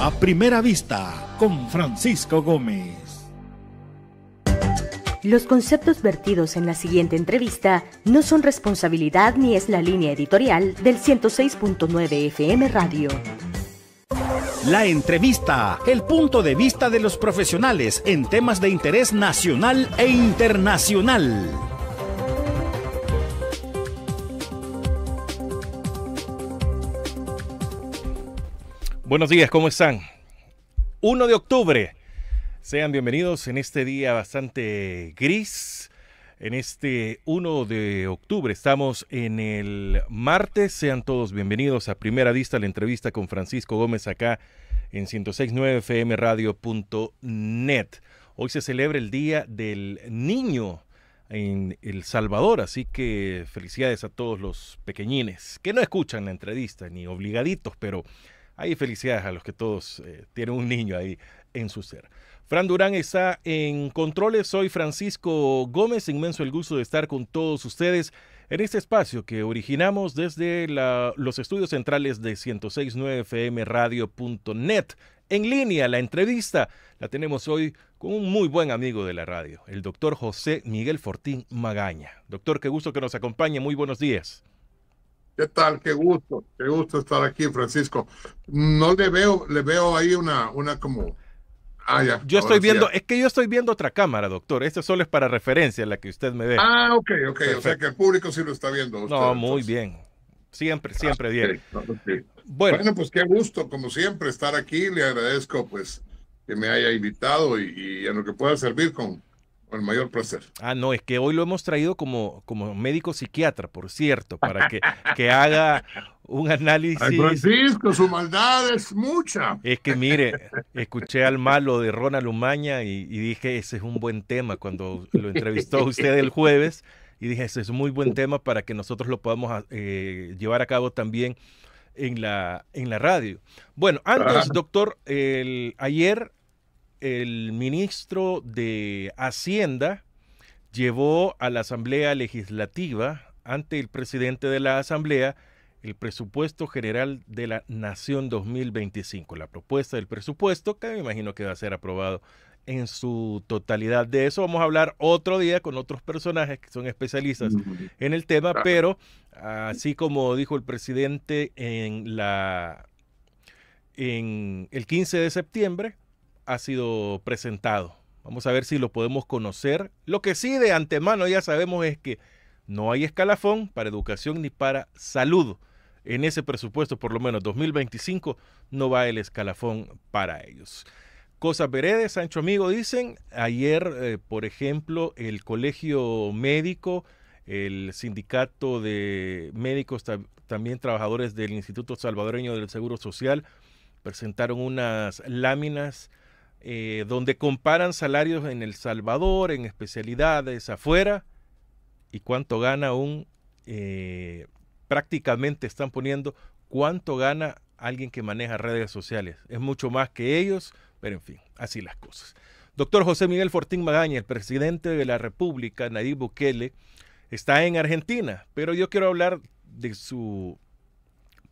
A primera vista, con Francisco Gómez. Los conceptos vertidos en la siguiente entrevista no son responsabilidad ni es la línea editorial del 106.9 FM Radio. La entrevista, el punto de vista de los profesionales en temas de interés nacional e internacional. Buenos días, ¿cómo están? 1 de octubre. Sean bienvenidos en este día bastante gris. En este 1 de octubre estamos en el martes. Sean todos bienvenidos a Primera Vista, la entrevista con Francisco Gómez acá en 1069fmradio.net. Hoy se celebra el Día del Niño en El Salvador, así que felicidades a todos los pequeñines que no escuchan la entrevista, ni obligaditos, pero Ahí felicidades a los que todos eh, tienen un niño ahí en su ser. Fran Durán está en controles. Soy Francisco Gómez. Inmenso el gusto de estar con todos ustedes en este espacio que originamos desde los estudios centrales de 1069fmradio.net. En línea, la entrevista la tenemos hoy con un muy buen amigo de la radio, el doctor José Miguel Fortín Magaña. Doctor, qué gusto que nos acompañe. Muy buenos días. ¿Qué tal? Qué gusto, qué gusto estar aquí, Francisco. No le veo, le veo ahí una, una como. Ah, yo estoy viendo, es que yo estoy viendo otra cámara, doctor. Esta solo es para referencia, la que usted me dé. Ah, ok, ok. O sea que el público sí lo está viendo. no, muy bien. Siempre, ah, siempre, ah, Bueno. bueno, pues qué gusto, como siempre, estar aquí. Le agradezco, pues, que me haya invitado y, a lo que pueda servir con, el mayor placer. Ah, no, es que hoy lo hemos traído como, como médico psiquiatra, por cierto, para que, que haga un análisis. Francisco, su maldad es mucha. Es que mire, escuché al malo de Ronald Umaña y, dije, ese es un buen tema cuando lo entrevistó usted el jueves. Y dije, ese es un muy buen tema para que nosotros lo podamos ah, eh, llevar a cabo también en la, en la radio. Bueno, antes, doctor, el, ayer el ministro de Hacienda llevó a la Asamblea Legislativa, ante el presidente de la Asamblea, el presupuesto general de la Nación 2025. La propuesta del presupuesto, que me imagino que va a ser aprobado en su totalidad. De eso vamos a hablar otro día con otros personajes que son especialistas en el tema, pero así como dijo el presidente en la en el 15 de septiembre, ha sido presentado. Vamos a ver si lo podemos conocer. Lo que sí de antemano ya sabemos es que no hay escalafón para educación ni para salud. En ese presupuesto, por lo menos 2025, no va el escalafón para ellos. Cosas veredes, Sancho Amigo, dicen. Ayer, eh, por ejemplo, el Colegio Médico, el Sindicato de Médicos, también trabajadores del Instituto Salvadoreño del Seguro Social, presentaron unas láminas eh, donde comparan salarios en El Salvador, en especialidades afuera, y cuánto gana un, eh, prácticamente están poniendo cuánto gana alguien que maneja redes sociales. Es mucho más que ellos, pero en fin, así las cosas. Doctor José Miguel Fortín Magaña, el presidente de la República, Nayib Bukele, está en Argentina, pero yo quiero hablar de su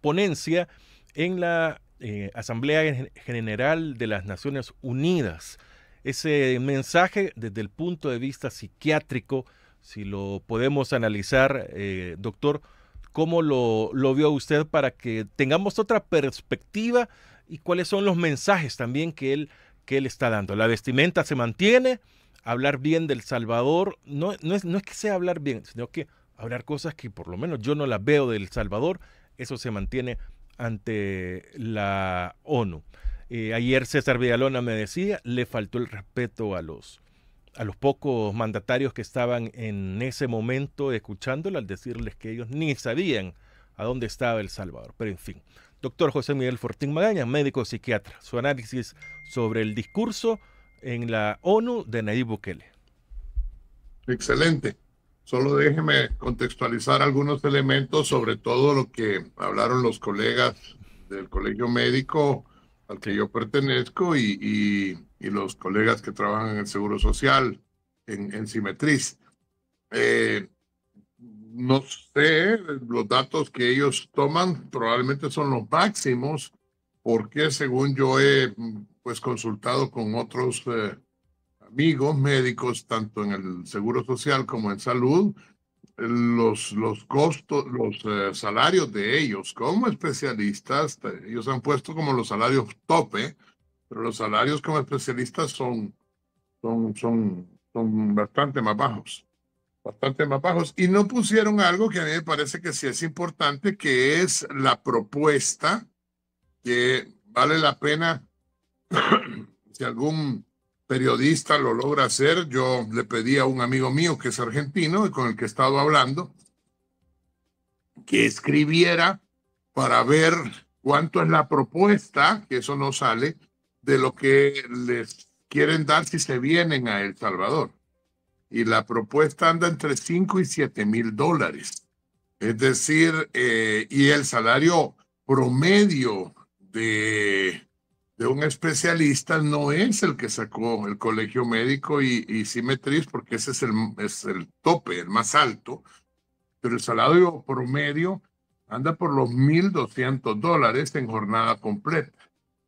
ponencia en la eh, Asamblea General de las Naciones Unidas. Ese mensaje desde el punto de vista psiquiátrico, si lo podemos analizar, eh, doctor, ¿cómo lo, vio usted para que tengamos otra perspectiva y cuáles son los mensajes también que él, que él está dando? La vestimenta se mantiene, hablar bien del Salvador, no, no, es, no es que sea hablar bien, sino que hablar cosas que por lo menos yo no las veo del Salvador, eso se mantiene ante la ONU. Eh, ayer César Villalona me decía, le faltó el respeto a los, a los pocos mandatarios que estaban en ese momento escuchándolo al decirles que ellos ni sabían a dónde estaba El Salvador. Pero en fin, doctor José Miguel Fortín Magaña, médico psiquiatra, su análisis sobre el discurso en la ONU de Nayib Bukele. Excelente. Solo déjeme contextualizar algunos elementos sobre todo lo que hablaron los colegas del colegio médico al que yo pertenezco y, y, los colegas que trabajan en el Seguro Social, en, en Simetriz. Eh, no sé, los datos que ellos toman probablemente son los máximos, porque según yo he mm, pues consultado con otros eh, amigos médicos, tanto en el Seguro Social como en Salud, los, los costos, los eh, salarios de ellos como especialistas, eh, ellos han puesto como los salarios tope, pero los salarios como especialistas son, son, son, son bastante más bajos, bastante más bajos. Y no pusieron algo que a mí me parece que sí es importante, que es la propuesta que vale la pena si algún periodista lo logra hacer. Yo le pedí a un amigo mío que es argentino y con el que he estado hablando que escribiera para ver cuánto es la propuesta, que eso no sale, de lo que les quieren dar si se vienen a El Salvador. Y la propuesta anda entre 5 y 7 mil dólares. Es decir, eh, y el salario promedio de un especialista no es el que sacó el colegio médico y, y porque ese es el, es el tope, el más alto, pero el salario promedio anda por los mil doscientos dólares en jornada completa,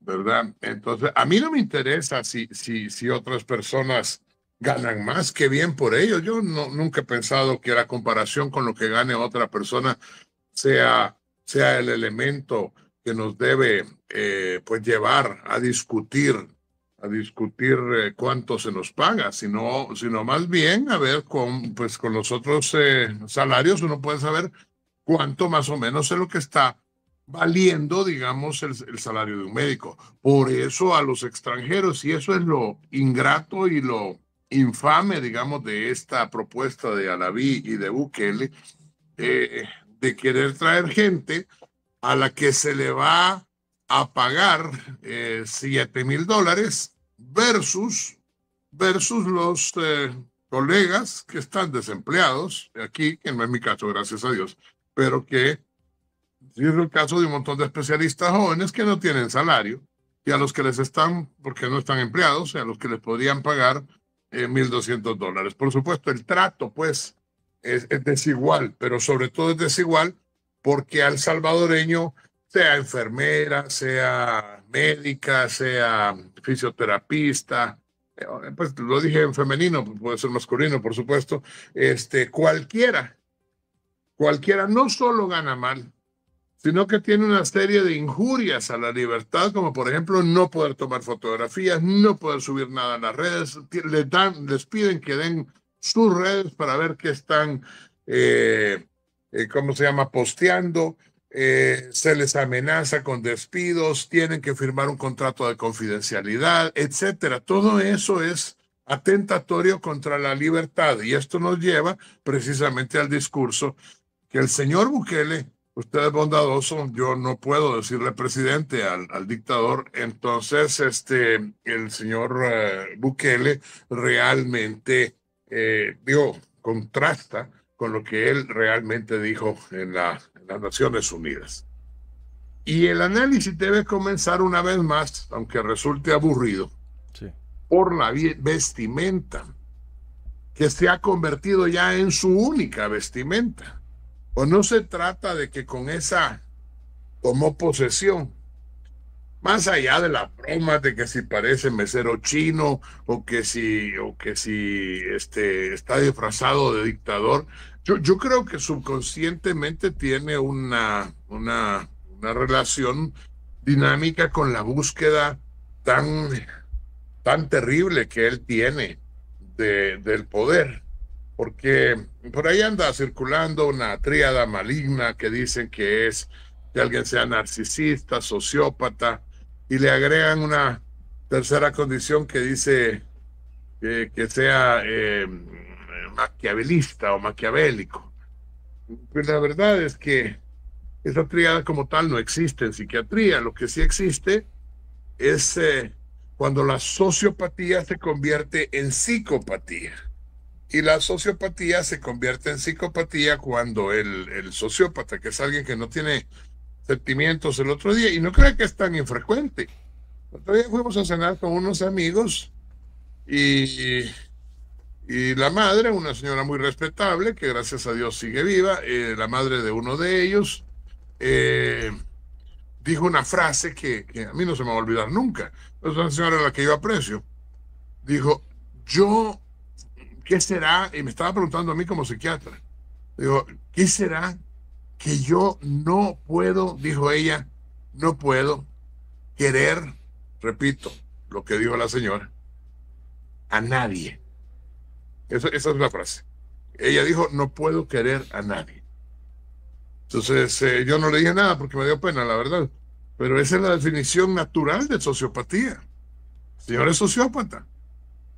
¿verdad? Entonces, a mí no me interesa si, si, si otras personas ganan más, que bien por ello, Yo no, nunca he pensado que la comparación con lo que gane otra persona sea, sea el elemento que nos debe eh, pues llevar a discutir, a discutir eh, cuánto se nos paga, sino, sino más bien a ver con, pues con los otros eh, salarios uno puede saber cuánto más o menos es lo que está valiendo, digamos, el, salario de un médico. Por eso a los extranjeros, y eso es lo ingrato y lo infame, digamos, de esta propuesta de Alaví y de Bukele, de querer traer gente a la que se le va a pagar eh, siete 7 mil dólares versus, versus los eh, colegas que están desempleados aquí, que no es mi caso, gracias a Dios, pero que es el caso de un montón de especialistas jóvenes que no tienen salario y a los que les están, porque no están empleados, a los que les podrían pagar eh, mil 1.200 dólares. Por supuesto, el trato, pues, es desigual, pero sobre todo es desigual porque al salvadoreño, sea enfermera, sea médica, sea fisioterapista, eh, pues lo dije en femenino, pues puede ser masculino, por supuesto, este, cualquiera, cualquiera no solo gana mal, sino que tiene una serie de injurias a la libertad, como por ejemplo no poder tomar fotografías, no poder subir nada a las redes, les, dan, piden que den sus redes para ver qué están eh, eh, ¿cómo se llama?, posteando, eh, se les amenaza con despidos, tienen que firmar un contrato de confidencialidad, etcétera. Todo eso es atentatorio contra la libertad y esto nos lleva precisamente al discurso que el señor Bukele, usted es bondadoso, yo no puedo decirle presidente al, al dictador, entonces este, el señor eh, Bukele realmente, eh, digo, contrasta con lo que él realmente dijo en, las Naciones Unidas. Y el análisis debe comenzar una vez más, aunque resulte aburrido, por la vestimenta, que se ha convertido ya en su única vestimenta. O no se trata de que con esa tomó posesión. Más allá de la broma de que si parece mesero chino o que si, o que si este, está disfrazado de dictador, yo, creo que subconscientemente tiene una, una, una relación dinámica con la búsqueda tan, tan terrible que él tiene del poder. Porque por ahí anda circulando una tríada maligna que dicen que es que alguien sea narcisista, sociópata, y le agregan una tercera condición que dice que sea eh, maquiavelista o maquiavélico. Pues la verdad es que esa triada como tal no existe en psiquiatría. Lo que sí existe es eh, cuando la sociopatía se convierte en psicopatía. Y la sociopatía se convierte en psicopatía cuando el, sociópata, que es alguien que no tiene sentimientos el otro día, y no cree que es tan infrecuente. fuimos a cenar con unos amigos y y la madre, una señora muy respetable, que gracias a Dios sigue viva, eh, la madre de uno de ellos, eh, dijo una frase que, a mí no se me va a olvidar nunca. Es una señora a la que yo aprecio. Dijo, yo, ¿qué será? Y me estaba preguntando a mí como psiquiatra. Digo, ¿qué será que yo no puedo, dijo ella, no puedo querer, repito, lo que dijo la señora, a nadie? esa es la frase. Ella dijo, no puedo querer a nadie. Entonces, eh, yo no le dije nada porque me dio pena, la verdad. Pero esa es la definición natural de sociopatía. El señor es sociópata.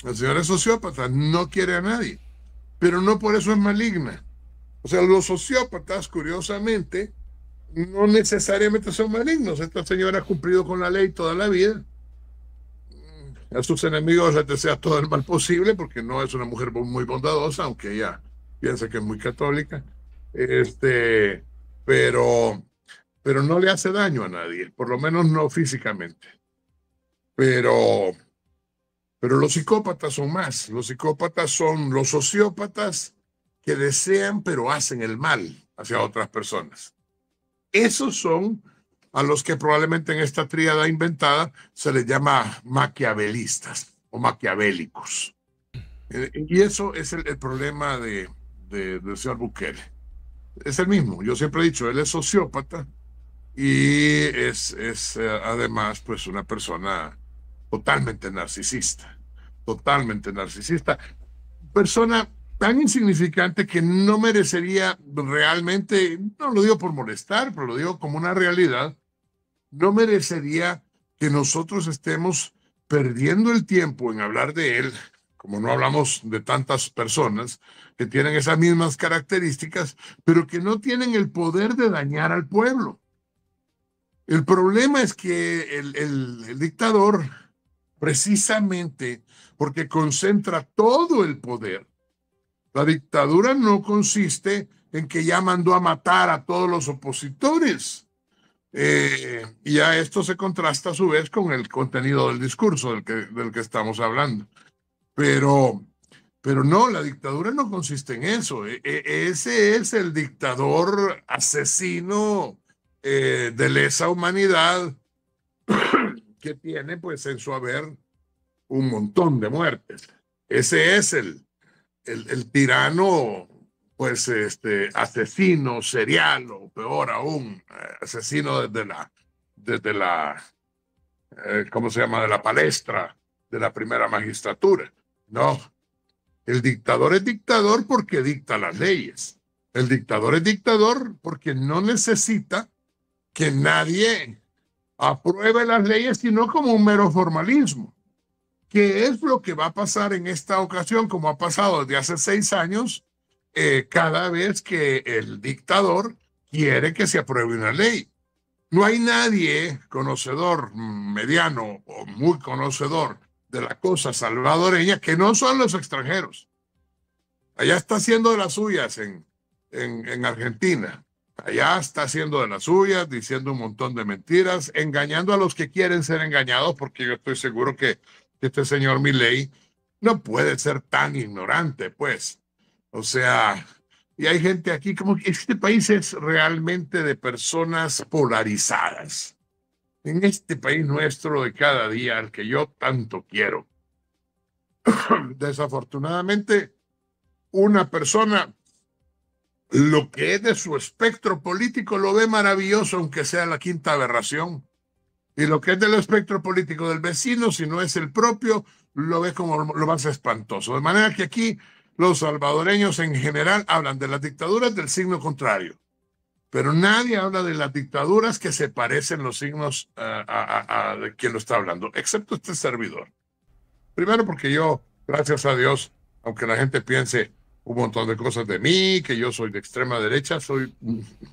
El señor es sociópata, no quiere a nadie. Pero no por eso es maligna. O sea, los sociópatas, curiosamente, no necesariamente son malignos. Esta señora ha cumplido con la ley toda la vida a sus enemigos les deseas todo el mal posible, porque no es una mujer muy bondadosa, aunque ella piensa que es muy católica, este, pero, pero no le hace daño a nadie, por lo menos no físicamente. Pero, pero los psicópatas son más, los psicópatas son los sociópatas que desean pero hacen el mal hacia otras personas. Esos son a los que probablemente en esta tríada inventada se les llama maquiavelistas o maquiavélicos. Eh, y eso es el, problema de, de, del señor Bukele. Es el mismo, yo siempre he dicho, él es sociópata y es, eh, además pues una persona totalmente narcisista, totalmente narcisista, persona tan insignificante que no merecería realmente, no lo digo por molestar, pero lo digo como una realidad, no merecería que nosotros estemos perdiendo el tiempo en hablar de él, como no hablamos de tantas personas que tienen esas mismas características, pero que no tienen el poder de dañar al pueblo. El problema es que el, dictador, precisamente porque concentra todo el poder, la dictadura no consiste en que ya mandó a matar a todos los opositores eh, y ya esto se contrasta a su vez con el contenido del discurso del que, del que estamos hablando. Pero, pero no, la dictadura no consiste en eso. E, e, ese es el dictador asesino eh, de lesa humanidad que tiene pues en su haber un montón de muertes. Ese es el, el, el tirano pues este asesino serial o peor aún, eh, asesino desde la, desde la, eh, ¿cómo se llama? De la palestra de la primera magistratura. No, el dictador es dictador porque dicta las leyes. El dictador es dictador porque no necesita que nadie apruebe las leyes, sino como un mero formalismo. que es lo que va a pasar en esta ocasión, como ha pasado desde hace seis años? Eh, cada vez que el dictador quiere que se apruebe una ley. No hay nadie conocedor, mm, mediano o muy conocedor de la cosa salvadoreña que no son los extranjeros. Allá está haciendo de las suyas en, en, Argentina. Allá está haciendo de las suyas, diciendo un montón de mentiras, engañando a los que quieren ser engañados, porque yo estoy seguro que este señor Milley no puede ser tan ignorante, pues. O sea, y hay gente aquí, como que este país es realmente de personas polarizadas. En este país nuestro de cada día, al que yo tanto quiero. Desafortunadamente, una persona, lo que es de su espectro político, lo ve maravilloso, aunque sea la quinta aberración. Y lo que es del espectro político del vecino, si no es el propio, lo ve como lo más espantoso. De manera que aquí los salvadoreños en general hablan de las dictaduras del signo contrario, pero nadie habla de las dictaduras que se parecen los signos eh, a, quien lo está hablando, excepto este servidor. Primero porque yo, gracias a Dios, aunque la gente piense un montón de cosas de mí, que yo soy de extrema derecha, soy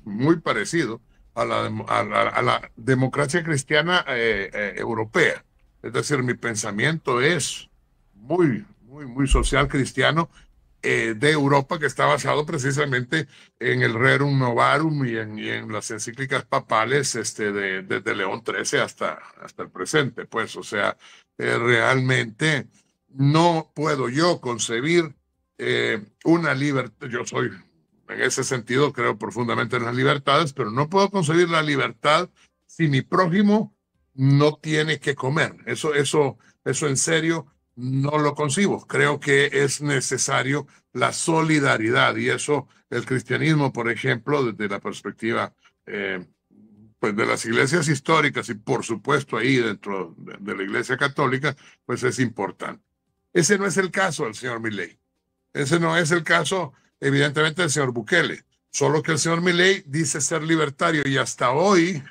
muy parecido a la, democracia cristiana eh, eh, europea. Es decir, mi pensamiento es muy, muy, muy social cristiano eh, de Europa que está basado precisamente en el Rerum Novarum y en, las encíclicas papales este, desde León XIII hasta, hasta el presente. Pues, o sea, eh, realmente no puedo yo concebir eh, una libertad. Yo soy, en ese sentido, creo profundamente en las libertades, pero no puedo concebir la libertad si mi prójimo no tiene que comer. Eso, eso, eso en serio no lo concibo. Creo que es necesario la solidaridad y eso el cristianismo, por ejemplo, desde la perspectiva eh, pues de las iglesias históricas y por supuesto ahí dentro de, de, la iglesia católica, pues es importante. Ese no es el caso del señor Milley. Ese no es el caso, evidentemente, del señor Bukele. Solo que el señor Milley dice ser libertario y hasta hoy,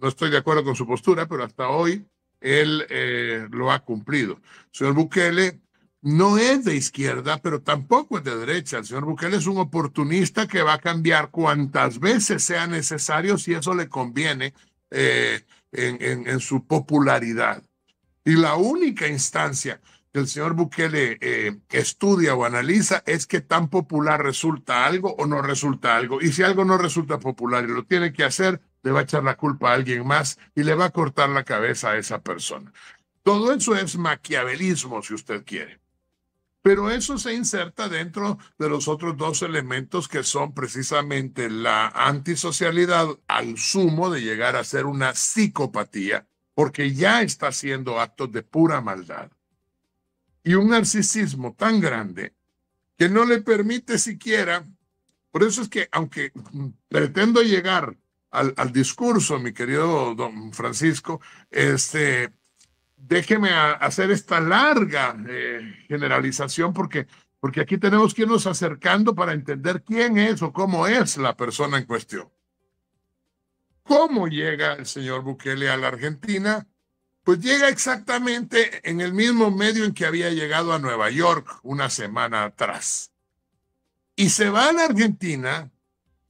no estoy de acuerdo con su postura, pero hasta hoy él eh, lo ha cumplido. El señor Bukele no es de izquierda, pero tampoco es de derecha. El señor Bukele es un oportunista que va a cambiar cuantas veces sea necesario si eso le conviene eh, en, su popularidad. Y la única instancia que el señor Bukele eh, estudia o analiza es que tan popular resulta algo o no resulta algo. Y si algo no resulta popular y lo tiene que hacer, le va a echar la culpa a alguien más y le va a cortar la cabeza a esa persona. Todo eso es maquiavelismo, si usted quiere. Pero eso se inserta dentro de los otros dos elementos que son precisamente la antisocialidad al sumo de llegar a ser una psicopatía, porque ya está haciendo actos de pura maldad. Y un narcisismo tan grande que no le permite siquiera, por eso es que aunque pretendo llegar al, discurso, mi querido don Francisco, este, déjeme hacer esta larga eh, generalización porque, porque aquí tenemos que irnos acercando para entender quién es o cómo es la persona en cuestión. ¿Cómo llega el señor Bukele a la Argentina? Pues llega exactamente en el mismo medio en que había llegado a Nueva York una semana atrás. Y se va a la Argentina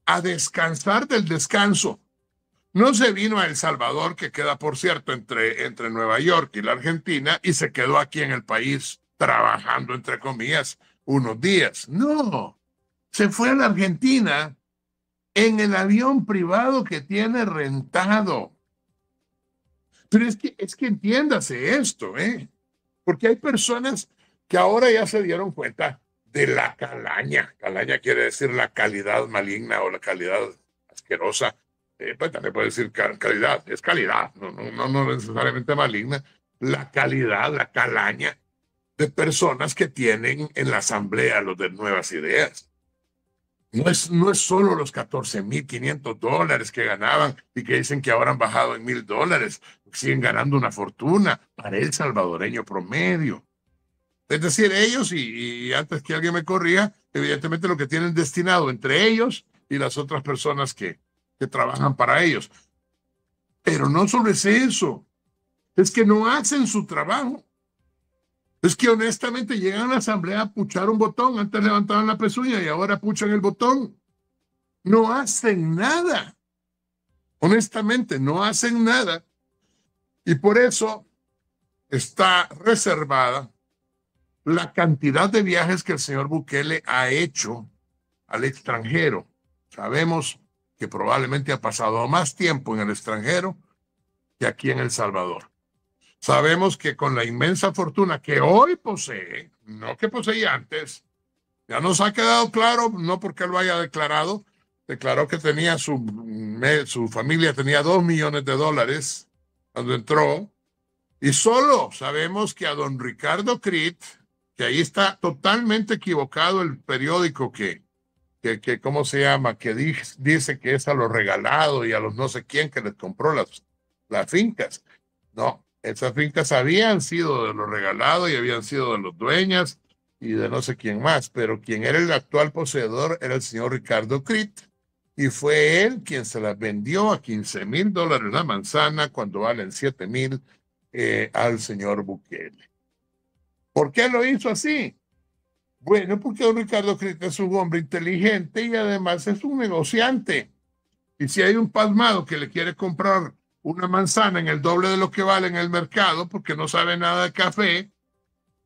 a descansar del descanso. No se vino a El Salvador, que queda, por cierto, entre, entre Nueva York y la Argentina, y se quedó aquí en el país trabajando, entre comillas, unos días. No, se fue a la Argentina en el avión privado que tiene rentado. Pero es que, es que entiéndase esto, ¿eh? Porque hay personas que ahora ya se dieron cuenta de la calaña. Calaña quiere decir la calidad maligna o la calidad asquerosa. Eh, pues también puede decir calidad, es calidad, no, no, necesariamente maligna. La calidad, la calaña de personas que tienen en la asamblea los de nuevas ideas. No es, no es solo los 14.500 dólares que ganaban y que dicen que ahora han bajado en mil dólares, siguen ganando una fortuna para el salvadoreño promedio. Es decir, ellos, y, antes que alguien me corría, evidentemente lo que tienen destinado entre ellos y las otras personas que, que trabajan para ellos. Pero no solo es eso, es que no hacen su trabajo. Es que honestamente llegan a la asamblea a puchar un botón, antes levantaban la pezuña y ahora puchan el botón. No hacen nada. Honestamente, no hacen nada. Y por eso está reservada la cantidad de viajes que el señor Bukele ha hecho al extranjero. Sabemos que probablemente ha pasado más tiempo en el extranjero que aquí en El Salvador. Sabemos que con la inmensa fortuna que hoy posee, no que poseía antes, ya nos ha quedado claro, no porque lo haya declarado, declaró que tenía su, su familia tenía dos millones de dólares cuando entró, y solo sabemos que a don Ricardo Crit, que ahí está totalmente equivocado el periódico que, que, que ¿cómo se llama? Que dice, que es a los regalados y a los no sé quién que les compró las, las fincas. No, esas fincas habían sido de los regalados y habían sido de los dueñas y de no sé quién más, pero quien era el actual poseedor era el señor Ricardo Crit y fue él quien se las vendió a 15 mil dólares la manzana cuando valen 7 mil eh, al señor Bukele. ¿Por qué lo hizo así? Bueno, porque don Ricardo que es un hombre inteligente y además es un negociante. Y si hay un pasmado que le quiere comprar una manzana en el doble de lo que vale en el mercado porque no sabe nada de café,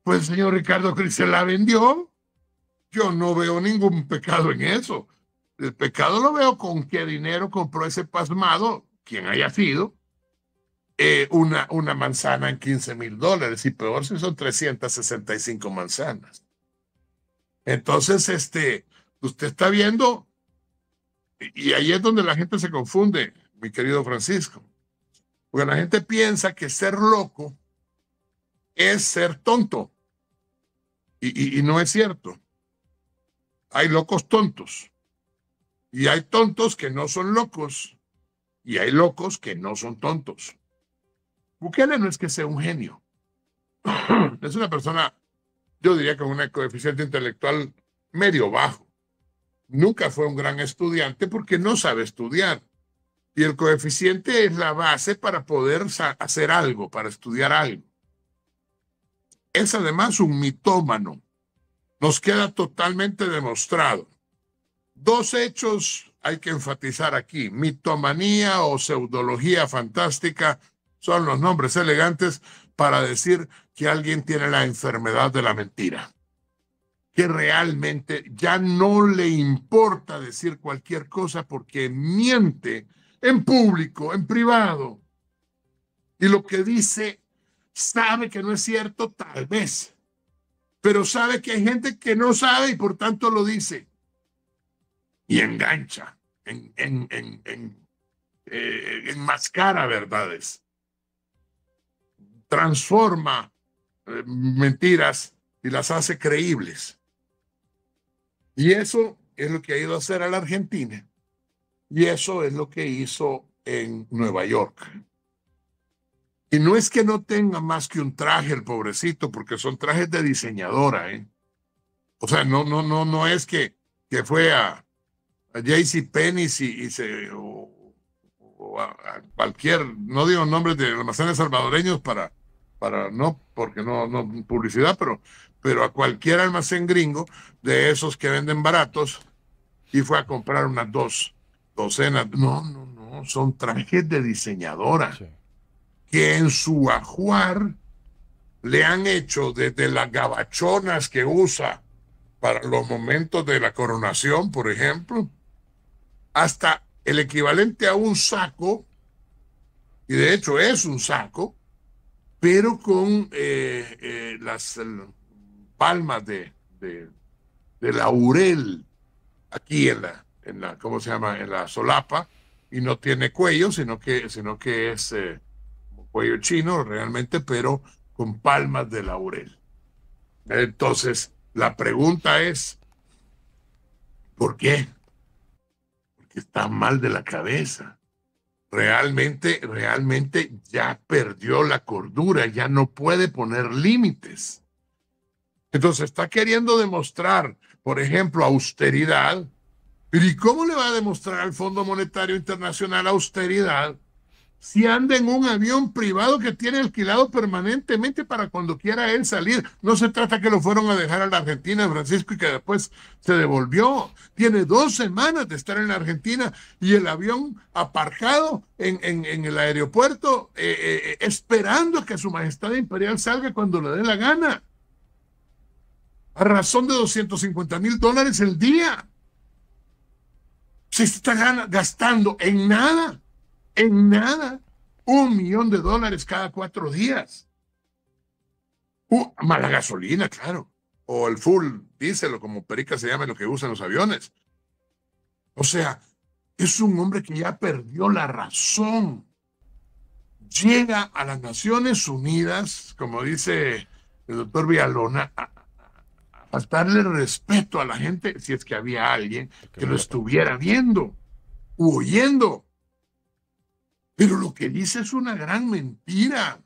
pues el señor Ricardo se la vendió. Yo no veo ningún pecado en eso. El pecado lo veo con qué dinero compró ese pasmado, quien haya sido, eh, una, una manzana en 15 mil dólares y peor si son 365 manzanas. Entonces, este, usted está viendo, y ahí es donde la gente se confunde, mi querido Francisco, porque la gente piensa que ser loco es ser tonto, y no es cierto. Hay locos tontos, y hay tontos que no son locos, y hay locos que no son tontos. Bukele no es que sea un genio. es una persona, yo diría con un coeficiente intelectual medio bajo. Nunca fue un gran estudiante porque no sabe estudiar. Y el coeficiente es la base para poder hacer algo, para estudiar algo. Es además un mitómano. Nos queda totalmente demostrado. Dos hechos hay que enfatizar aquí. Mitomanía o pseudología fantástica son los nombres elegantes para decir que alguien tiene la enfermedad de la mentira, que realmente ya no le importa decir cualquier cosa porque miente en público, en privado. Y lo que dice sabe que no es cierto, tal vez, pero sabe que hay gente que no sabe y por tanto lo dice. Y engancha, en, en, en, eh, enmascara verdades transforma eh, mentiras y las hace creíbles. Y eso es lo que ha ido a hacer a la Argentina. Y eso es lo que hizo en Nueva York. Y no es que no tenga más que un traje el pobrecito, porque son trajes de diseñadora, ¿eh? O sea, no, no, no, no es que, que fue a, JC Penny y, o, a, cualquier, no digo nombres de almacenes salvadoreños para para no, porque no, no publicidad, pero, pero a cualquier almacén gringo de esos que venden baratos y fue a comprar unas dos docenas. No, no, no, son trajes de diseñadora que en su ajuar le han hecho desde las gabachonas que usa para los momentos de la coronación, por ejemplo, hasta el equivalente a un saco, y de hecho es un saco, pero con eh, eh, las palmas de, laurel aquí en la, en la, ¿cómo se llama? En la solapa, y no tiene cuello, sino que, sino que es eh, cuello chino realmente, pero con palmas de laurel. Entonces, la pregunta es, ¿por qué? Porque está mal de la cabeza realmente, realmente ya perdió la cordura, ya no puede poner límites. Entonces está queriendo demostrar, por ejemplo, austeridad. ¿Y cómo le va a demostrar al Fondo Monetario Internacional austeridad si anda en un avión privado que tiene alquilado permanentemente para cuando quiera él salir. No se trata que lo fueron a dejar a la Argentina, Francisco, y que después se devolvió. Tiene dos semanas de estar en la Argentina y el avión aparcado en, el aeropuerto, eh, eh, eh, esperando que su majestad imperial salga cuando le dé la gana. A razón de 250 mil dólares el día. Se está gastando en nada en nada un millón de dólares cada cuatro días. Uh, mala gasolina, claro. O el full díselo como perica se llama lo que usan los aviones. O sea, es un hombre que ya perdió la razón. Llega a las Naciones Unidas, como dice el doctor Villalona, a, darle respeto a la gente, si es que había alguien que lo estuviera viendo, oyendo pero lo que dice es una gran mentira.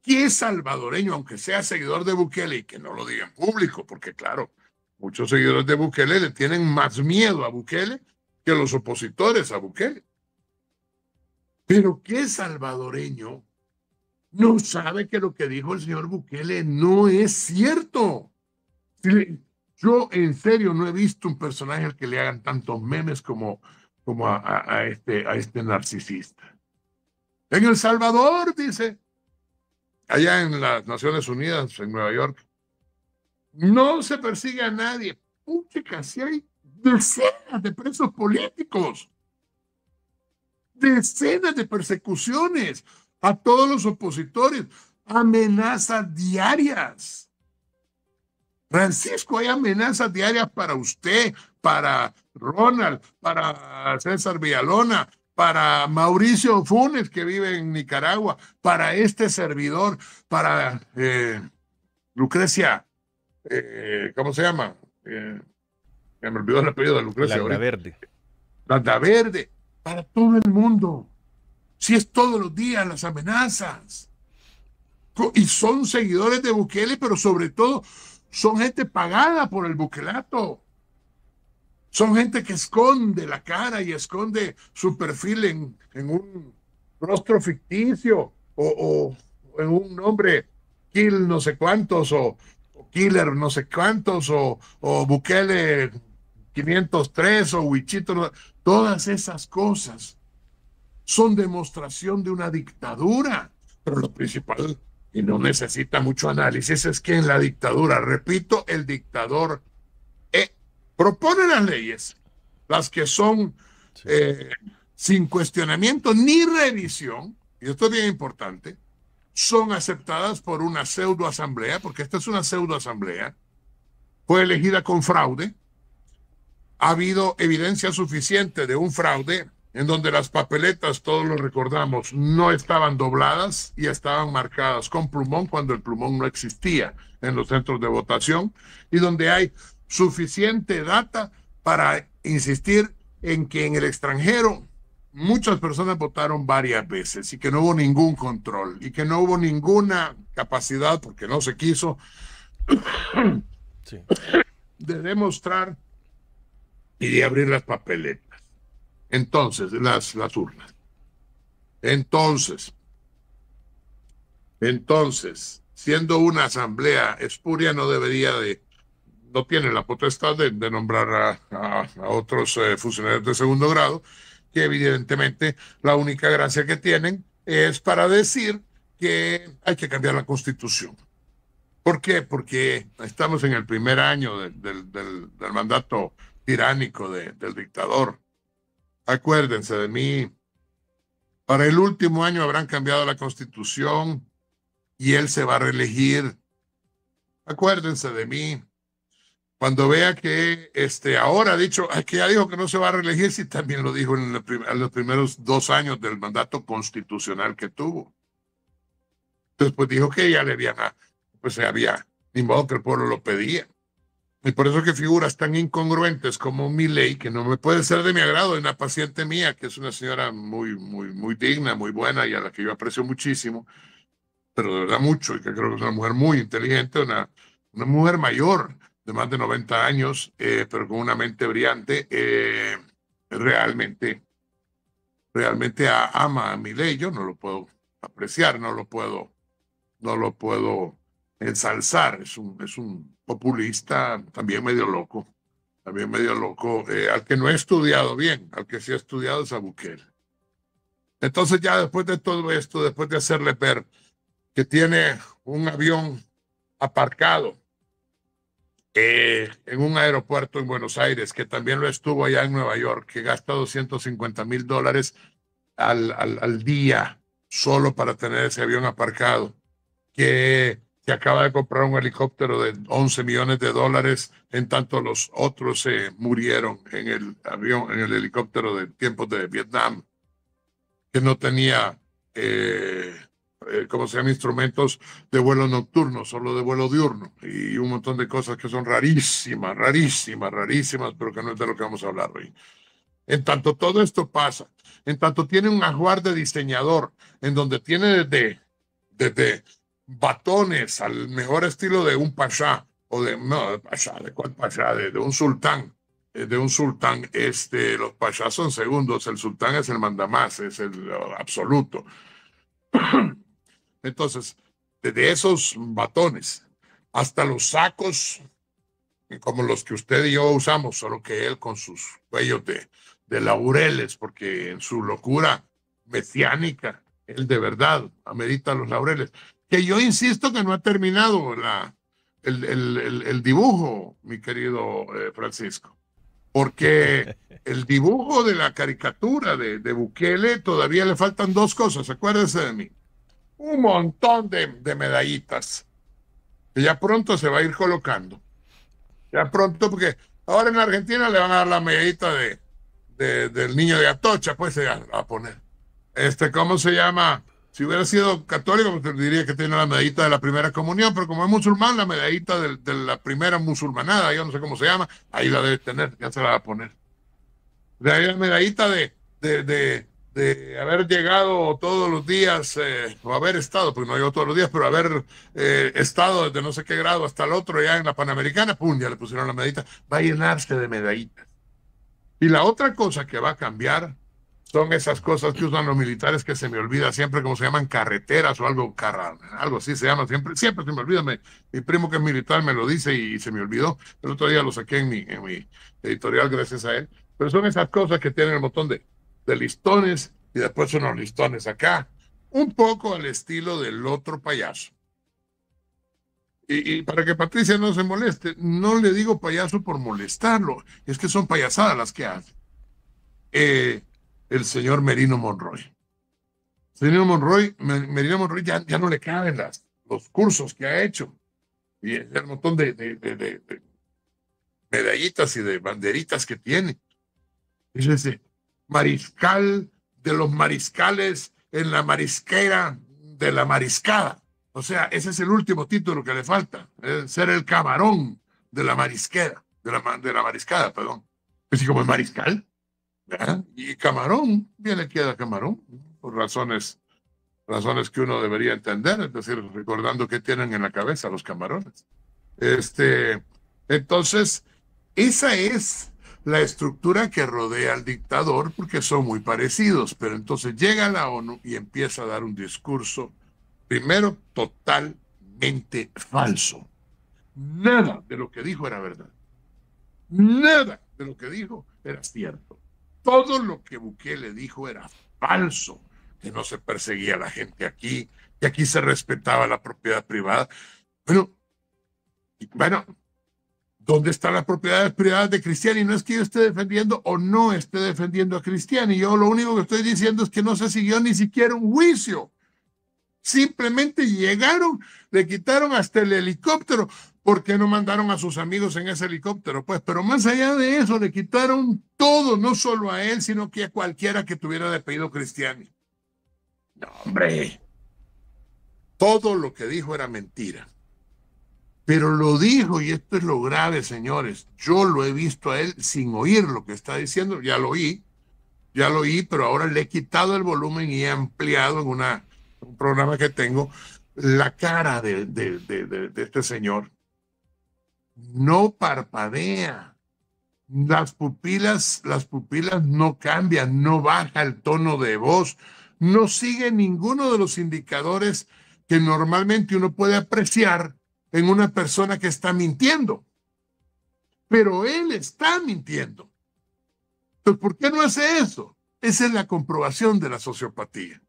¿Qué salvadoreño, aunque sea seguidor de Bukele, y que no lo diga en público, porque claro, muchos seguidores de Bukele le tienen más miedo a Bukele que los opositores a Bukele. Pero ¿qué salvadoreño no sabe que lo que dijo el señor Bukele no es cierto? Yo en serio no he visto un personaje al que le hagan tantos memes como, como este, a este narcisista. En El Salvador, dice, allá en las Naciones Unidas, en Nueva York, no se persigue a nadie. Pucha, si hay decenas de presos políticos, decenas de persecuciones a todos los opositores, amenazas diarias. Francisco, hay amenazas diarias para usted, para Ronald, para César Villalona, para Mauricio Funes, que vive en Nicaragua, para este servidor, para eh, Lucrecia, eh, ¿cómo se llama? Eh, me olvidó el apellido de Lucrecia. La Verde. la Verde, para todo el mundo. Si es todos los días las amenazas. Y son seguidores de Bukele, pero sobre todo son gente pagada por el buquelato. Son gente que esconde la cara y esconde su perfil en, en un rostro ficticio o, en un nombre Kill no sé cuántos o, Killer no sé cuántos o, o Bukele 503 o Wichito. todas esas cosas son demostración de una dictadura. Pero lo principal, y no necesita mucho análisis, es que en la dictadura, repito, el dictador propone las leyes, las que son eh, sin cuestionamiento ni revisión, y esto es bien importante, son aceptadas por una pseudoasamblea, porque esta es una pseudoasamblea, fue elegida con fraude, ha habido evidencia suficiente de un fraude en donde las papeletas, todos lo recordamos, no estaban dobladas y estaban marcadas con plumón cuando el plumón no existía en los centros de votación, y donde hay suficiente data para insistir en que en el extranjero muchas personas votaron varias veces y que no hubo ningún control y que no hubo ninguna capacidad, porque no se quiso, de demostrar y de abrir las papeletas. Entonces, las, las urnas. Entonces, entonces, siendo una asamblea espuria, no debería de no tiene la potestad de, nombrar a, otros eh, funcionarios de segundo grado, que evidentemente la única gracia que tienen es para decir que hay que cambiar la constitución. ¿Por qué? Porque estamos en el primer año del, del, mandato tiránico del dictador. Acuérdense de mí. Para el último año habrán cambiado la constitución y él se va a reelegir. Acuérdense de mí cuando vea que este, ahora, dicho, que ya dijo que no se va a reelegir, si también lo dijo en, los primeros dos años del mandato constitucional que tuvo. Entonces, pues dijo que ya le había, pues se había, ni modo que el pueblo lo pedía. Y por eso que figuras tan incongruentes como mi ley, que no me puede ser de mi agrado, una paciente mía, que es una señora muy, muy, muy digna, muy buena y a la que yo aprecio muchísimo, pero de verdad mucho, y que creo que es una mujer muy inteligente, una, una mujer mayor, de más de 90 años, eh, pero con una mente brillante, eh, realmente, realmente ama a mi Yo no lo puedo apreciar, no lo puedo, no lo puedo ensalzar. Es un, es un populista también medio loco, también medio loco, eh, al que no he estudiado bien, al que sí he estudiado es a Bukele. Entonces ya después de todo esto, después de hacerle ver que tiene un avión aparcado eh, en un aeropuerto en Buenos Aires, que también lo estuvo allá en Nueva York, que gasta 250 mil dólares al, al, día solo para tener ese avión aparcado, que se acaba de comprar un helicóptero de 11 millones de dólares, en tanto los otros se murieron en el avión, en el helicóptero de tiempos de Vietnam, que no tenía eh, eh, como sean instrumentos de vuelo nocturno, solo de vuelo diurno, y un montón de cosas que son rarísimas, rarísimas, rarísimas, pero que no es de lo que vamos a hablar hoy. En tanto todo esto pasa, en tanto tiene un ajuar de diseñador, en donde tiene desde, desde batones al mejor estilo de un pasha, o de, no, de pasha, ¿de cuál pasá, De, un sultán, eh, de un sultán, este, los payas son segundos, el sultán es el mandamás, es el absoluto. Entonces, desde esos batones hasta los sacos, como los que usted y yo usamos, solo que él con sus cuellos de, laureles, porque en su locura mesiánica, él de verdad amerita los laureles. Que yo insisto que no ha terminado la, el, dibujo, mi querido eh, Francisco, porque el dibujo de la caricatura de, de Bukele todavía le faltan dos cosas, acuérdese de mí un montón de, medallitas que ya pronto se va a ir colocando. Ya pronto, porque ahora en Argentina le van a dar la medallita de, del niño de Atocha, pues se eh, va a poner. Este, ¿cómo se llama? Si hubiera sido católico, pues, diría que tiene la medallita de la primera comunión, pero como es musulmán, la medallita de, la primera musulmanada, yo no sé cómo se llama, ahí la debe tener, ya se la va a poner. De ahí la medallita de, de haber llegado todos los días, eh, o haber estado, pues no llegó todos los días, pero haber eh, estado desde no sé qué grado hasta el otro, ya en la Panamericana, pum, ya le pusieron la medallita, va a llenarse de medallitas. Y la otra cosa que va a cambiar son esas cosas que usan los militares que se me olvida siempre, como se llaman carreteras o algo, carra, algo así se llama, siempre, siempre se me olvida, mi primo que es militar me lo dice y, se me olvidó, pero otro día lo saqué en mi, en mi editorial gracias a él, pero son esas cosas que tienen el botón de de listones y después unos listones acá. Un poco al estilo del otro payaso. Y, para que Patricia no se moleste, no le digo payaso por molestarlo, es que son payasadas las que hace. Eh, el señor Merino Monroy. Señor Monroy, Merino Monroy ya, ya no le caben las, los cursos que ha hecho y el montón de, de, medallitas y de banderitas que tiene. dice, mariscal de los mariscales en la marisquera de la mariscada. O sea, ese es el último título que le falta, eh, ser el camarón de la marisquera, de la, de la mariscada, perdón. Así como es mariscal. Y camarón, viene queda camarón, por razones, razones que uno debería entender, es decir, recordando qué tienen en la cabeza los camarones. Este, entonces, esa es la estructura que rodea al dictador porque son muy parecidos, pero entonces llega la ONU y empieza a dar un discurso, primero totalmente falso. Nada de lo que dijo era verdad. Nada de lo que dijo era cierto. Todo lo que Bukele dijo era falso, que no se perseguía a la gente aquí, que aquí se respetaba la propiedad privada. Bueno, bueno, ¿Dónde están las propiedades privadas de Cristiani? No es que yo esté defendiendo o no esté defendiendo a Cristiani. Yo lo único que estoy diciendo es que no se siguió ni siquiera un juicio. Simplemente llegaron, le quitaron hasta el helicóptero. ¿Por qué no mandaron a sus amigos en ese helicóptero? Pues, pero más allá de eso, le quitaron todo, no solo a él, sino que a cualquiera que tuviera de pedido Cristiani. No, hombre. Todo lo que dijo era mentira. Pero lo dijo, y esto es lo grave, señores, yo lo he visto a él sin oír lo que está diciendo, ya lo oí, ya lo oí, pero ahora le he quitado el volumen y he ampliado en una, un programa que tengo la cara de, de este señor. No parpadea, las pupilas, las pupilas no cambian, no baja el tono de voz, no sigue ninguno de los indicadores que normalmente uno puede apreciar en una persona que está mintiendo. Pero él está mintiendo. Entonces, ¿por qué no hace eso? Esa es la comprobación de la sociopatía.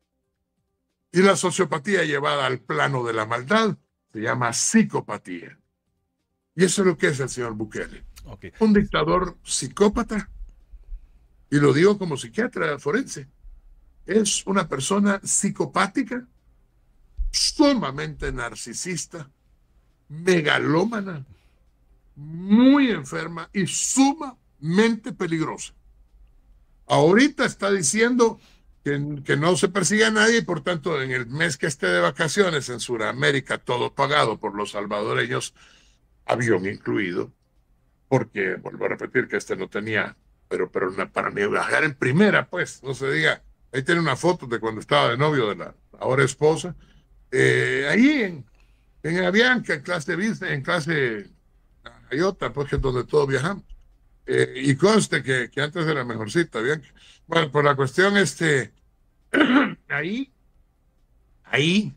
Y la sociopatía llevada al plano de la maldad se llama psicopatía. Y eso es lo que es el señor Bukele. Un dictador psicópata, y lo digo como psiquiatra forense, es una persona psicopática, sumamente narcisista, megalómana, muy enferma y sumamente peligrosa. Ahorita está diciendo que, no se persigue a nadie y por tanto en el mes que esté de vacaciones en Sudamérica, todo pagado por los salvadoreños, avión incluido, porque vuelvo a repetir que este no tenía, pero, para mí viajar en primera, pues, no se diga. Ahí tiene una foto de cuando estaba de novio de la ahora esposa. Eh, ahí en en Avianca, en clase business, en clase Ayota, porque pues, es donde todos viajamos. Eh, y conste que, que, antes era mejorcita, Avianca. Bueno, por la cuestión, este, ahí, ahí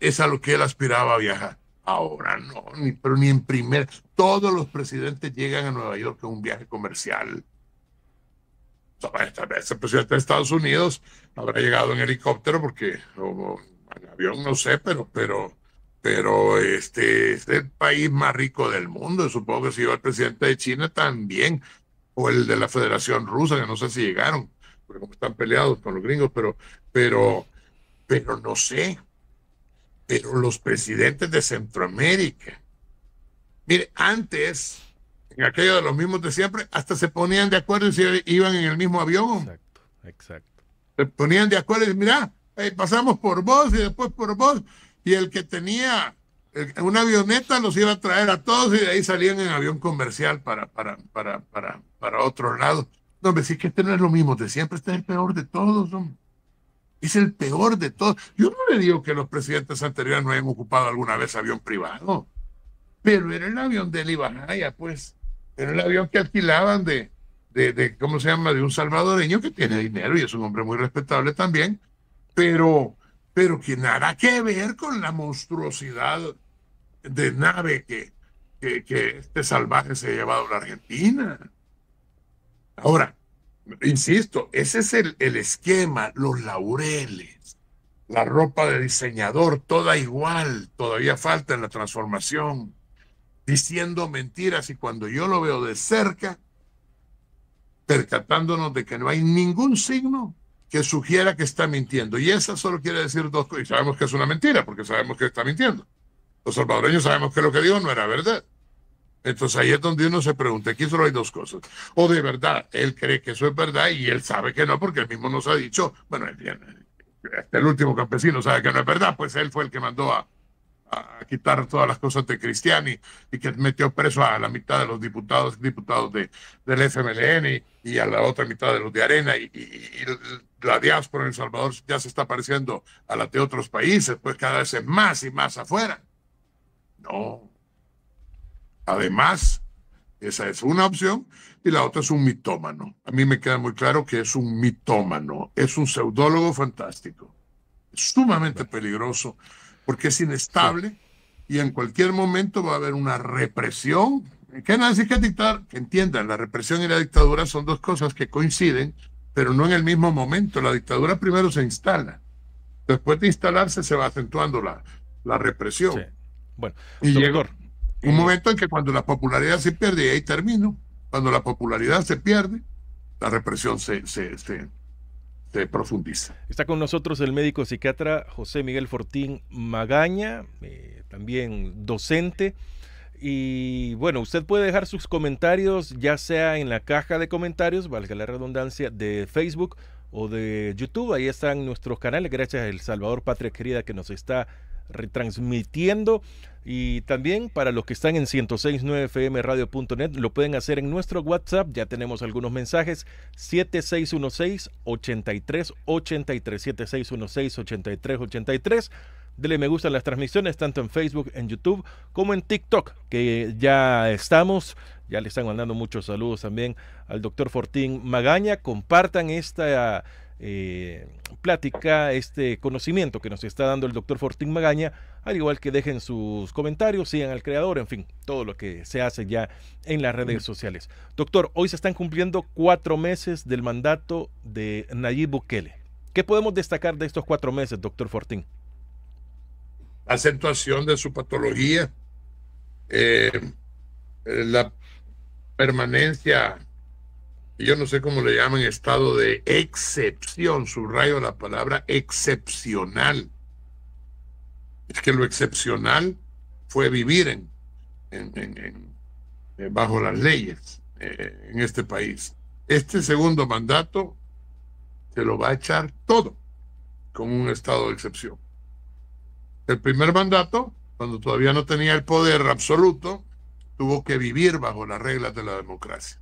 es a lo que él aspiraba a viajar. Ahora no, ni, pero ni en primer. Todos los presidentes llegan a Nueva York a un viaje comercial. vez el presidente de Estados Unidos habrá llegado en helicóptero porque, o, en avión, no sé, pero, pero pero este es el país más rico del mundo. Supongo que si iba el presidente de China también, o el de la Federación Rusa, que no sé si llegaron, porque como están peleados con los gringos, pero, pero, no sé. Pero los presidentes de Centroamérica. Mire, antes, en aquello de los mismos de siempre, hasta se ponían de acuerdo y se iban en el mismo avión. Exacto, exacto. Se ponían de acuerdo y mira, eh, pasamos por vos y después por vos y el que tenía una avioneta los iba a traer a todos y de ahí salían en avión comercial para, para, para, para, para otro lado. No, me decís que este no es lo mismo de siempre, este es el peor de todos, hombre. Es el peor de todos. Yo no le digo que los presidentes anteriores no hayan ocupado alguna vez avión privado, pero era el avión de Libajaya, pues. Era el avión que alquilaban de, de, de, ¿cómo se llama?, de un salvadoreño que tiene dinero y es un hombre muy respetable también, pero pero que nada que ver con la monstruosidad de nave que, que, este salvaje se ha llevado a la Argentina. Ahora, insisto, ese es el, el esquema, los laureles, la ropa de diseñador, toda igual, todavía falta en la transformación, diciendo mentiras y cuando yo lo veo de cerca, percatándonos de que no hay ningún signo que sugiera que está mintiendo. Y esa solo quiere decir dos cosas. Y sabemos que es una mentira, porque sabemos que está mintiendo. Los salvadoreños sabemos que lo que dijo no era verdad. Entonces ahí es donde uno se pregunta, aquí solo hay dos cosas. O de verdad, él cree que eso es verdad y él sabe que no, porque él mismo nos ha dicho, bueno, el último campesino sabe que no es verdad, pues él fue el que mandó a, a quitar todas las cosas de Cristiani y que metió preso a la mitad de los diputados, diputados de, del FMLN y, a la otra mitad de los de Arena y, y, la diáspora en El Salvador ya se está pareciendo a la de otros países, pues cada vez es más y más afuera. No. Además, esa es una opción y la otra es un mitómano. A mí me queda muy claro que es un mitómano, es un pseudólogo fantástico, sumamente peligroso porque es inestable y en cualquier momento va a haber una represión. ¿Qué no que dictar? Que entiendan, la represión y la dictadura son dos cosas que coinciden, pero no en el mismo momento. La dictadura primero se instala. Después de instalarse se va acentuando la, la represión. Bueno, y llegó un momento en que cuando la popularidad se pierde, y ahí termino, cuando la popularidad se pierde, la represión se, se, se, se profundiza. Está con nosotros el médico psiquiatra José Miguel Fortín Magaña, eh, también docente. Y bueno, usted puede dejar sus comentarios ya sea en la caja de comentarios, valga la redundancia, de Facebook o de YouTube. Ahí están nuestros canales. Gracias El Salvador Patria Querida que nos está retransmitiendo. Y también para los que están en 1069fmradio.net, lo pueden hacer en nuestro WhatsApp. Ya tenemos algunos mensajes. 7616-8383. 7616-8383. Dele me gusta las transmisiones, tanto en Facebook, en YouTube, como en TikTok, que ya estamos. Ya le están mandando muchos saludos también al doctor Fortín Magaña. Compartan esta eh, plática, este conocimiento que nos está dando el doctor Fortín Magaña, al igual que dejen sus comentarios, sigan al creador, en fin, todo lo que se hace ya en las redes sociales. Doctor, hoy se están cumpliendo cuatro meses del mandato de Nayib Bukele. ¿Qué podemos destacar de estos cuatro meses, doctor Fortín? Acentuación de su patología, eh, la permanencia yo no sé cómo le llaman, estado de excepción, subrayo la palabra excepcional. Es que lo excepcional fue vivir en, eh, bajo las leyes eh, en este país. Este segundo mandato se lo va a echar todo con un estado de excepción. El primer mandato, cuando todavía no tenía el poder absoluto, tuvo que vivir bajo las reglas de la democracia.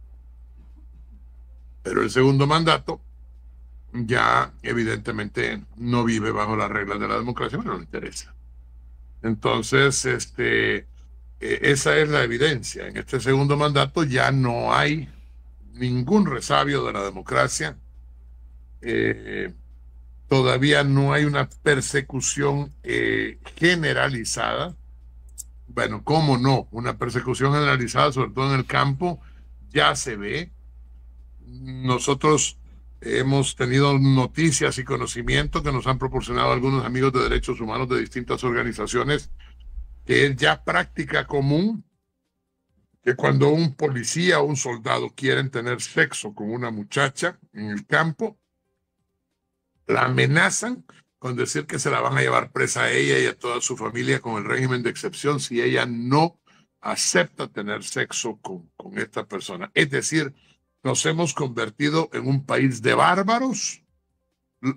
Pero el segundo mandato ya evidentemente no vive bajo las reglas de la democracia, pero no le interesa. Entonces, este, e, esa es la evidencia. En este segundo mandato ya no hay ningún resabio de la democracia. Eh, todavía no hay una persecución eh, generalizada. Bueno, ¿cómo no? Una persecución generalizada, sobre todo en el campo, ya se ve nosotros hemos tenido noticias y conocimiento que nos han proporcionado algunos amigos de derechos humanos de distintas organizaciones, que es ya práctica común que cuando un policía o un soldado quieren tener sexo con una muchacha en el campo, la amenazan con decir que se la van a llevar presa a ella y a toda su familia con el régimen de excepción si ella no acepta tener sexo con, con esta persona. Es decir, nos hemos convertido en un país de bárbaros.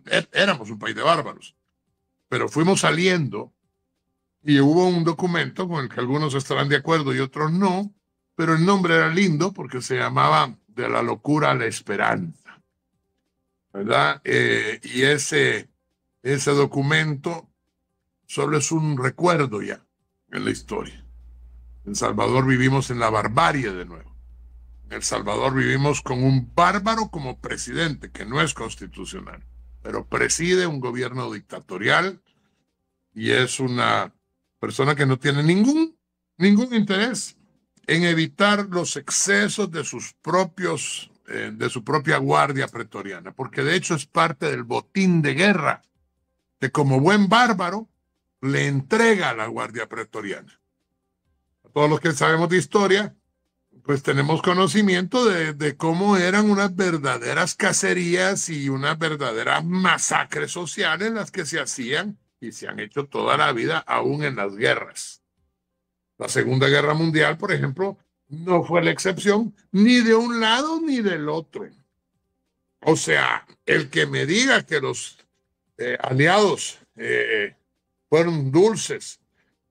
E, éramos un país de bárbaros, pero fuimos saliendo y hubo un documento con el que algunos estarán de acuerdo y otros no, pero el nombre era lindo porque se llamaba De la locura a la esperanza, ¿verdad? Eh, y ese, ese documento solo es un recuerdo ya en la historia. En Salvador vivimos en la barbarie de nuevo. El Salvador vivimos con un bárbaro como presidente, que no es constitucional, pero preside un gobierno dictatorial y es una persona que no tiene ningún, ningún interés en evitar los excesos de sus propios, eh, de su propia guardia pretoriana, porque de hecho es parte del botín de guerra, que como buen bárbaro le entrega a la guardia pretoriana. A todos los que sabemos de historia, pues tenemos conocimiento de, cómo eran unas verdaderas cacerías y unas verdaderas masacres sociales las que se hacían y se han hecho toda la vida, aún en las guerras. La Segunda Guerra Mundial, por ejemplo, no fue la excepción ni de un lado ni del otro. O sea, el que me diga que los eh, aliados eh, fueron dulces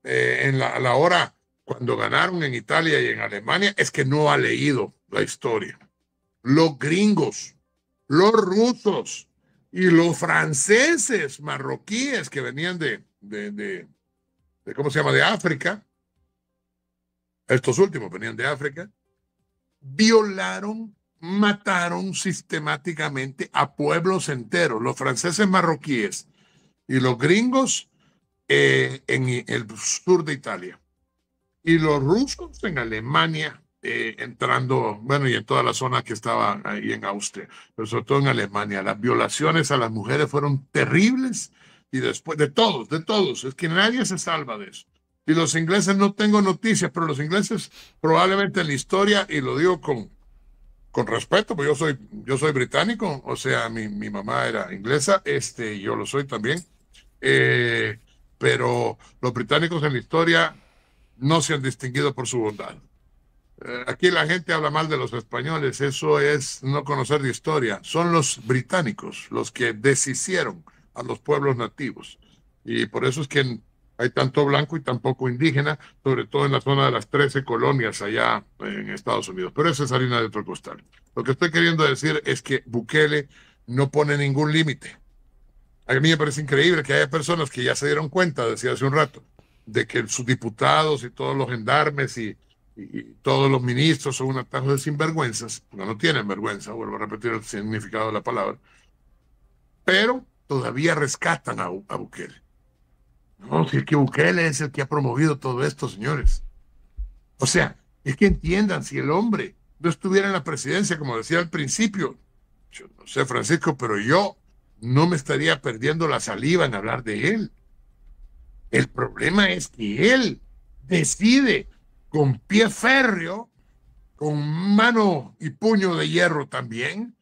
eh, en la hora cuando ganaron en Italia y en Alemania es que no ha leído la historia. Los gringos, los rusos y los franceses marroquíes que venían de, ¿cómo se llama?, de África, estos últimos venían de África, violaron, mataron sistemáticamente a pueblos enteros, los franceses marroquíes y los gringos eh, en el sur de Italia y los rusos en Alemania eh, entrando, bueno, y en toda la zona que estaba ahí en Austria, pero sobre todo en Alemania. Las violaciones a las mujeres fueron terribles y después de todos, de todos, es que nadie se salva de eso. Y los ingleses no tengo noticias, pero los ingleses probablemente en la historia, y lo digo con, con respeto, porque yo soy, yo soy británico, o sea, mi, mi mamá era inglesa, este, yo lo soy también, eh, pero los británicos en la historia no se han distinguido por su bondad. Eh, aquí la gente habla mal de los españoles, eso es no conocer de historia. Son los británicos los que deshicieron a los pueblos nativos. Y por eso es que hay tanto blanco y tan poco indígena, sobre todo en la zona de las 13 colonias allá en Estados Unidos. Pero eso es harina de otro costal. Lo que estoy queriendo decir es que Bukele no pone ningún límite. A mí me parece increíble que haya personas que ya se dieron cuenta, decía hace un rato, de que sus diputados y todos los gendarmes y, todos los ministros son un atajo de sinvergüenzas, no tienen vergüenza, vuelvo a repetir el significado de la palabra, pero todavía rescatan a, a Bukele. No, si es que Bukele es el que ha promovido todo esto, señores. O sea, es que entiendan, si el hombre no estuviera en la presidencia, como decía al principio, yo no sé, Francisco, pero yo no me estaría perdiendo la saliva en hablar de él. El problema es que él decide con pie férreo, con mano y puño de hierro también,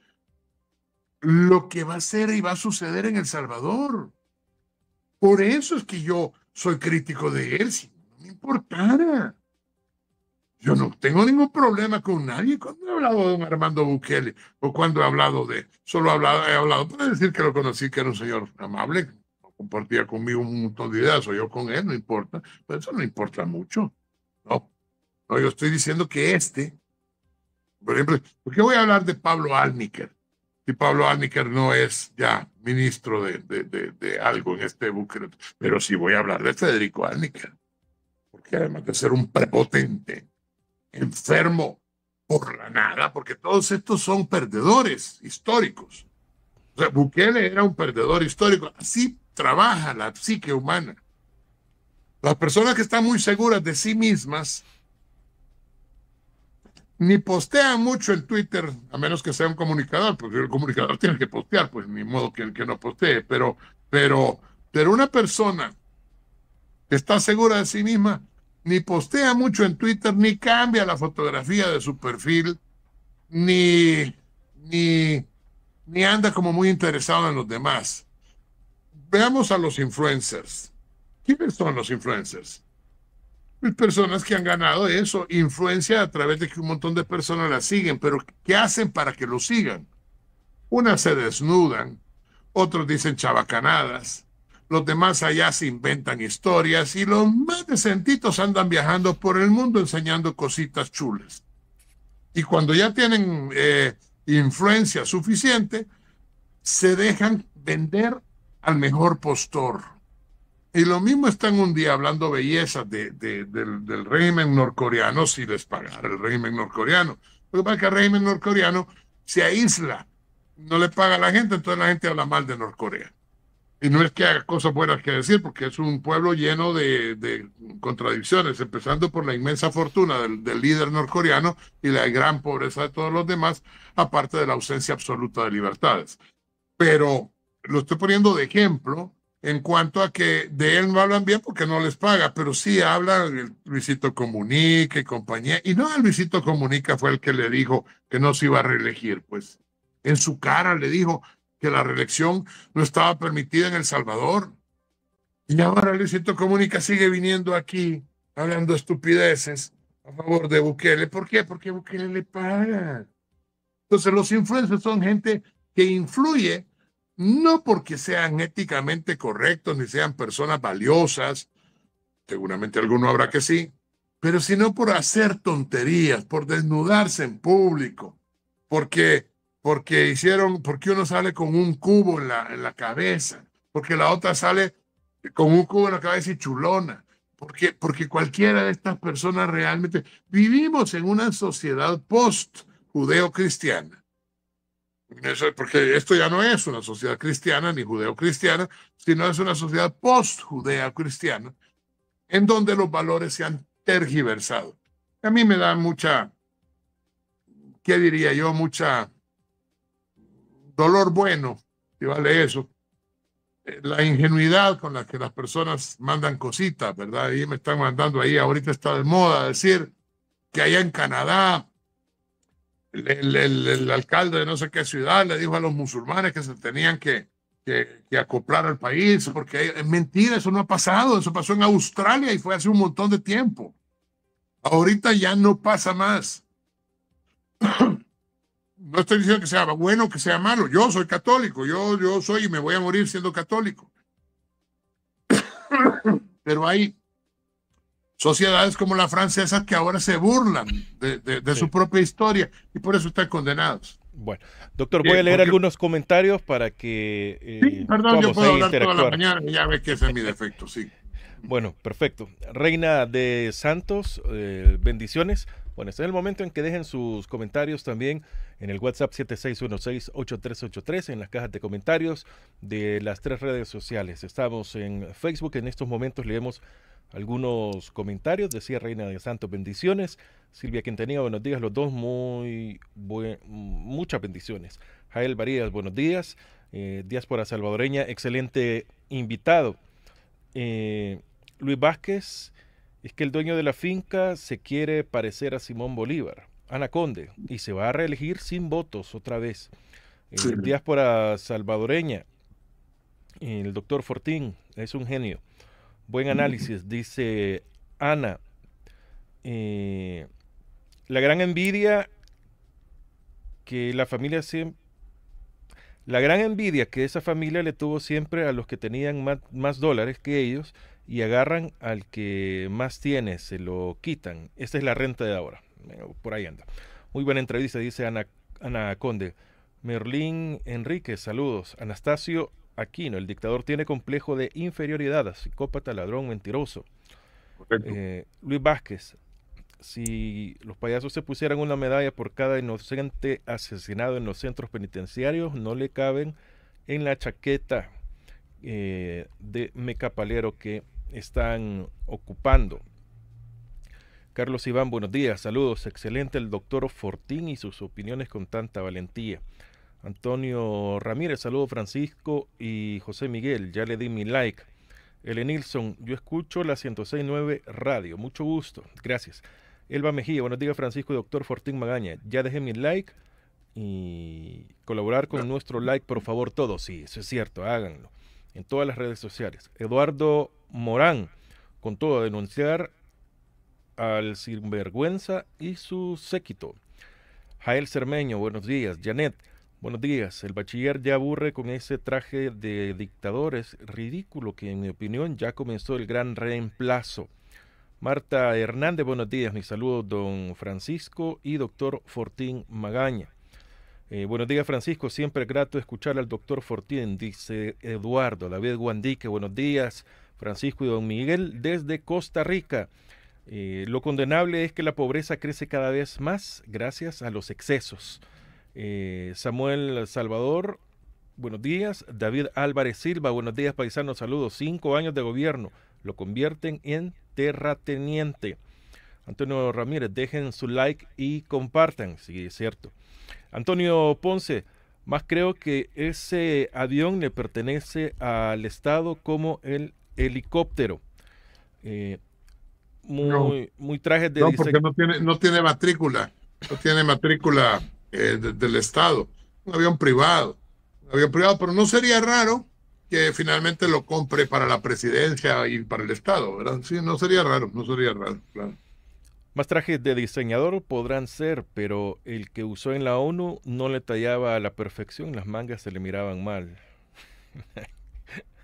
lo que va a ser y va a suceder en El Salvador. Por eso es que yo soy crítico de él, si no me importara. Yo no tengo ningún problema con nadie cuando he hablado de don Armando Bukele o cuando he hablado de... Solo he hablado, he hablado para decir que lo conocí, que era un señor amable, compartía conmigo un montón de ideas, o yo con él, no importa, pero eso no importa mucho. No, yo estoy diciendo que este, por ejemplo, ¿por qué voy a hablar de Pablo Alniker? Si Pablo Alniker no es ya ministro de, de, de, algo en este buque. pero sí voy a hablar de Federico Alniker, porque además de ser un prepotente, enfermo por la nada, porque todos estos son perdedores históricos. O sea, Bukele era un perdedor histórico. Así trabaja la psique humana. Las personas que están muy seguras de sí mismas ni postean mucho en Twitter, a menos que sea un comunicador, porque el comunicador tiene que postear, pues ni modo que que no postee, pero, pero, pero una persona que está segura de sí misma ni postea mucho en Twitter, ni cambia la fotografía de su perfil, ni, ni, ni anda como muy interesado en los demás veamos a los influencers. ¿Quiénes son los influencers? Pues personas que han ganado eso, influencia a través de que un montón de personas la siguen, pero ¿qué hacen para que lo sigan? Unas se desnudan, otros dicen chabacanadas, los demás allá se inventan historias y los más decentitos andan viajando por el mundo enseñando cositas chulas. Y cuando ya tienen eh, influencia suficiente, se dejan vender al mejor postor. Y lo mismo están un día hablando belleza del, del, régimen norcoreano si les pagara el régimen norcoreano. Lo que pasa que el régimen norcoreano se aísla, no le paga a la gente, entonces la gente habla mal de Norcorea. Y no es que haga cosas buenas que decir, porque es un pueblo lleno de, contradicciones, empezando por la inmensa fortuna del, líder norcoreano y la gran pobreza de todos los demás, aparte de la ausencia absoluta de libertades. Pero lo estoy poniendo de ejemplo en cuanto a que de él no hablan bien porque no les paga, pero sí hablan Luisito Comunica y compañía. Y no, Luisito Comunica fue el que le dijo que no se iba a reelegir, pues en su cara le dijo que la reelección no estaba permitida en El Salvador. Y ahora Luisito Comunica sigue viniendo aquí hablando estupideces a favor de Bukele. ¿Por qué? Porque Bukele le paga. Entonces los influencers son gente que influye no porque sean éticamente correctos ni sean personas valiosas, seguramente alguno habrá que sí, pero sino por hacer tonterías, por desnudarse en público, porque porque hicieron, porque uno sale con un cubo en la, en la cabeza, porque la otra sale con un cubo en la cabeza y chulona, porque, porque cualquiera de estas personas realmente vivimos en una sociedad post judeo-cristiana porque esto ya no es una sociedad cristiana ni judeocristiana, sino es una sociedad post-judea-cristiana, en donde los valores se han tergiversado. A mí me da mucha, ¿qué diría yo? Mucha dolor bueno, si vale eso. Eh, la ingenuidad con la que las personas mandan cositas, ¿verdad? Y me están mandando ahí, ahorita está de moda decir que allá en Canadá el, alcalde de no sé qué ciudad le dijo a los musulmanes que se tenían que, que, acoplar al país, porque es mentira, eso no ha pasado, eso pasó en Australia y fue hace un montón de tiempo. Ahorita ya no pasa más. No estoy diciendo que sea bueno o que sea malo, yo soy católico, yo, yo soy y me voy a morir siendo católico. Pero ahí sociedades como la francesa que ahora se burlan de, su propia historia y por eso están condenados. Bueno, doctor, voy a leer algunos comentarios para que... sí, eh, perdón, yo puedo hablar toda la mañana, ya ve que ese es mi defecto, sí. Bueno, perfecto. Reina de Santos, eh, bendiciones. Bueno, está en el momento en que dejen sus comentarios también en el WhatsApp 7616-8383, en las cajas de comentarios de las tres redes sociales. Estamos en Facebook, en estos momentos leemos algunos comentarios. Decía Reina de Santos, bendiciones. Silvia Quintanilla, buenos días. Los dos, muy muchas bendiciones. Jael Varías, buenos días. Eh, Diáspora Salvadoreña, excelente invitado. Eh, Luis Vázquez, es que el dueño de la finca se quiere parecer a Simón Bolívar, Anaconde, y se va a reelegir sin votos otra vez. Eh, Diáspora Salvadoreña, el doctor Fortín es un genio. Buen análisis, dice Ana. Eh, la gran envidia que la familia siempre... La gran envidia que esa familia le tuvo siempre a los que tenían más, dólares que ellos y agarran al que más tiene, se lo quitan. Esta es la renta de ahora. Por ahí anda. Muy buena entrevista, dice Ana, Ana Conde. Merlín Enrique, saludos. Anastasio Aquino, el dictador tiene complejo de inferioridad, psicópata, ladrón, mentiroso. Eh, Luis Vázquez, si los payasos se pusieran una medalla por cada inocente asesinado en los centros penitenciarios, no le caben en la chaqueta eh, de mecapalero que están ocupando. Carlos Iván, buenos días, saludos, excelente el doctor Fortín y sus opiniones con tanta valentía. Antonio Ramírez, saludo Francisco y José Miguel, ya le di mi like. Ele Nilsson, yo escucho la 1069 Radio, mucho gusto, gracias. Elba Mejía, buenos días Francisco y doctor Fortín Magaña, ya dejé mi like y colaborar con ah. nuestro like, por favor, todos, sí, eso es cierto, háganlo, en todas las redes sociales. Eduardo Morán, con todo, a denunciar al sinvergüenza y su séquito. Jael Cermeño, buenos días. Janet, Buenos días. El bachiller ya aburre con ese traje de dictadores, ridículo que, en mi opinión, ya comenzó el gran reemplazo. Marta Hernández, buenos días. Mis saludos, don Francisco y doctor Fortín Magaña. Eh, buenos días, Francisco. Siempre grato escuchar al doctor Fortín, dice Eduardo. David Guandique, buenos días. Francisco y don Miguel desde Costa Rica. Eh, lo condenable es que la pobreza crece cada vez más gracias a los excesos. Eh, Samuel Salvador, buenos días. David Álvarez Silva, buenos días, paisanos, saludos. Cinco años de gobierno lo convierten en terrateniente. Antonio Ramírez, dejen su like y compartan, si es cierto. Antonio Ponce, más creo que ese avión le pertenece al Estado como el helicóptero. Eh, muy, traje de... No, porque tiene, no tiene matrícula. No tiene matrícula eh, del Estado, un avión privado, un avión privado, pero no sería raro que finalmente lo compre para la presidencia y para el Estado, ¿verdad? Sí, no sería raro, no sería raro, Más trajes de diseñador podrán ser, pero el que usó en la ONU no le tallaba a la perfección, las mangas se le miraban mal.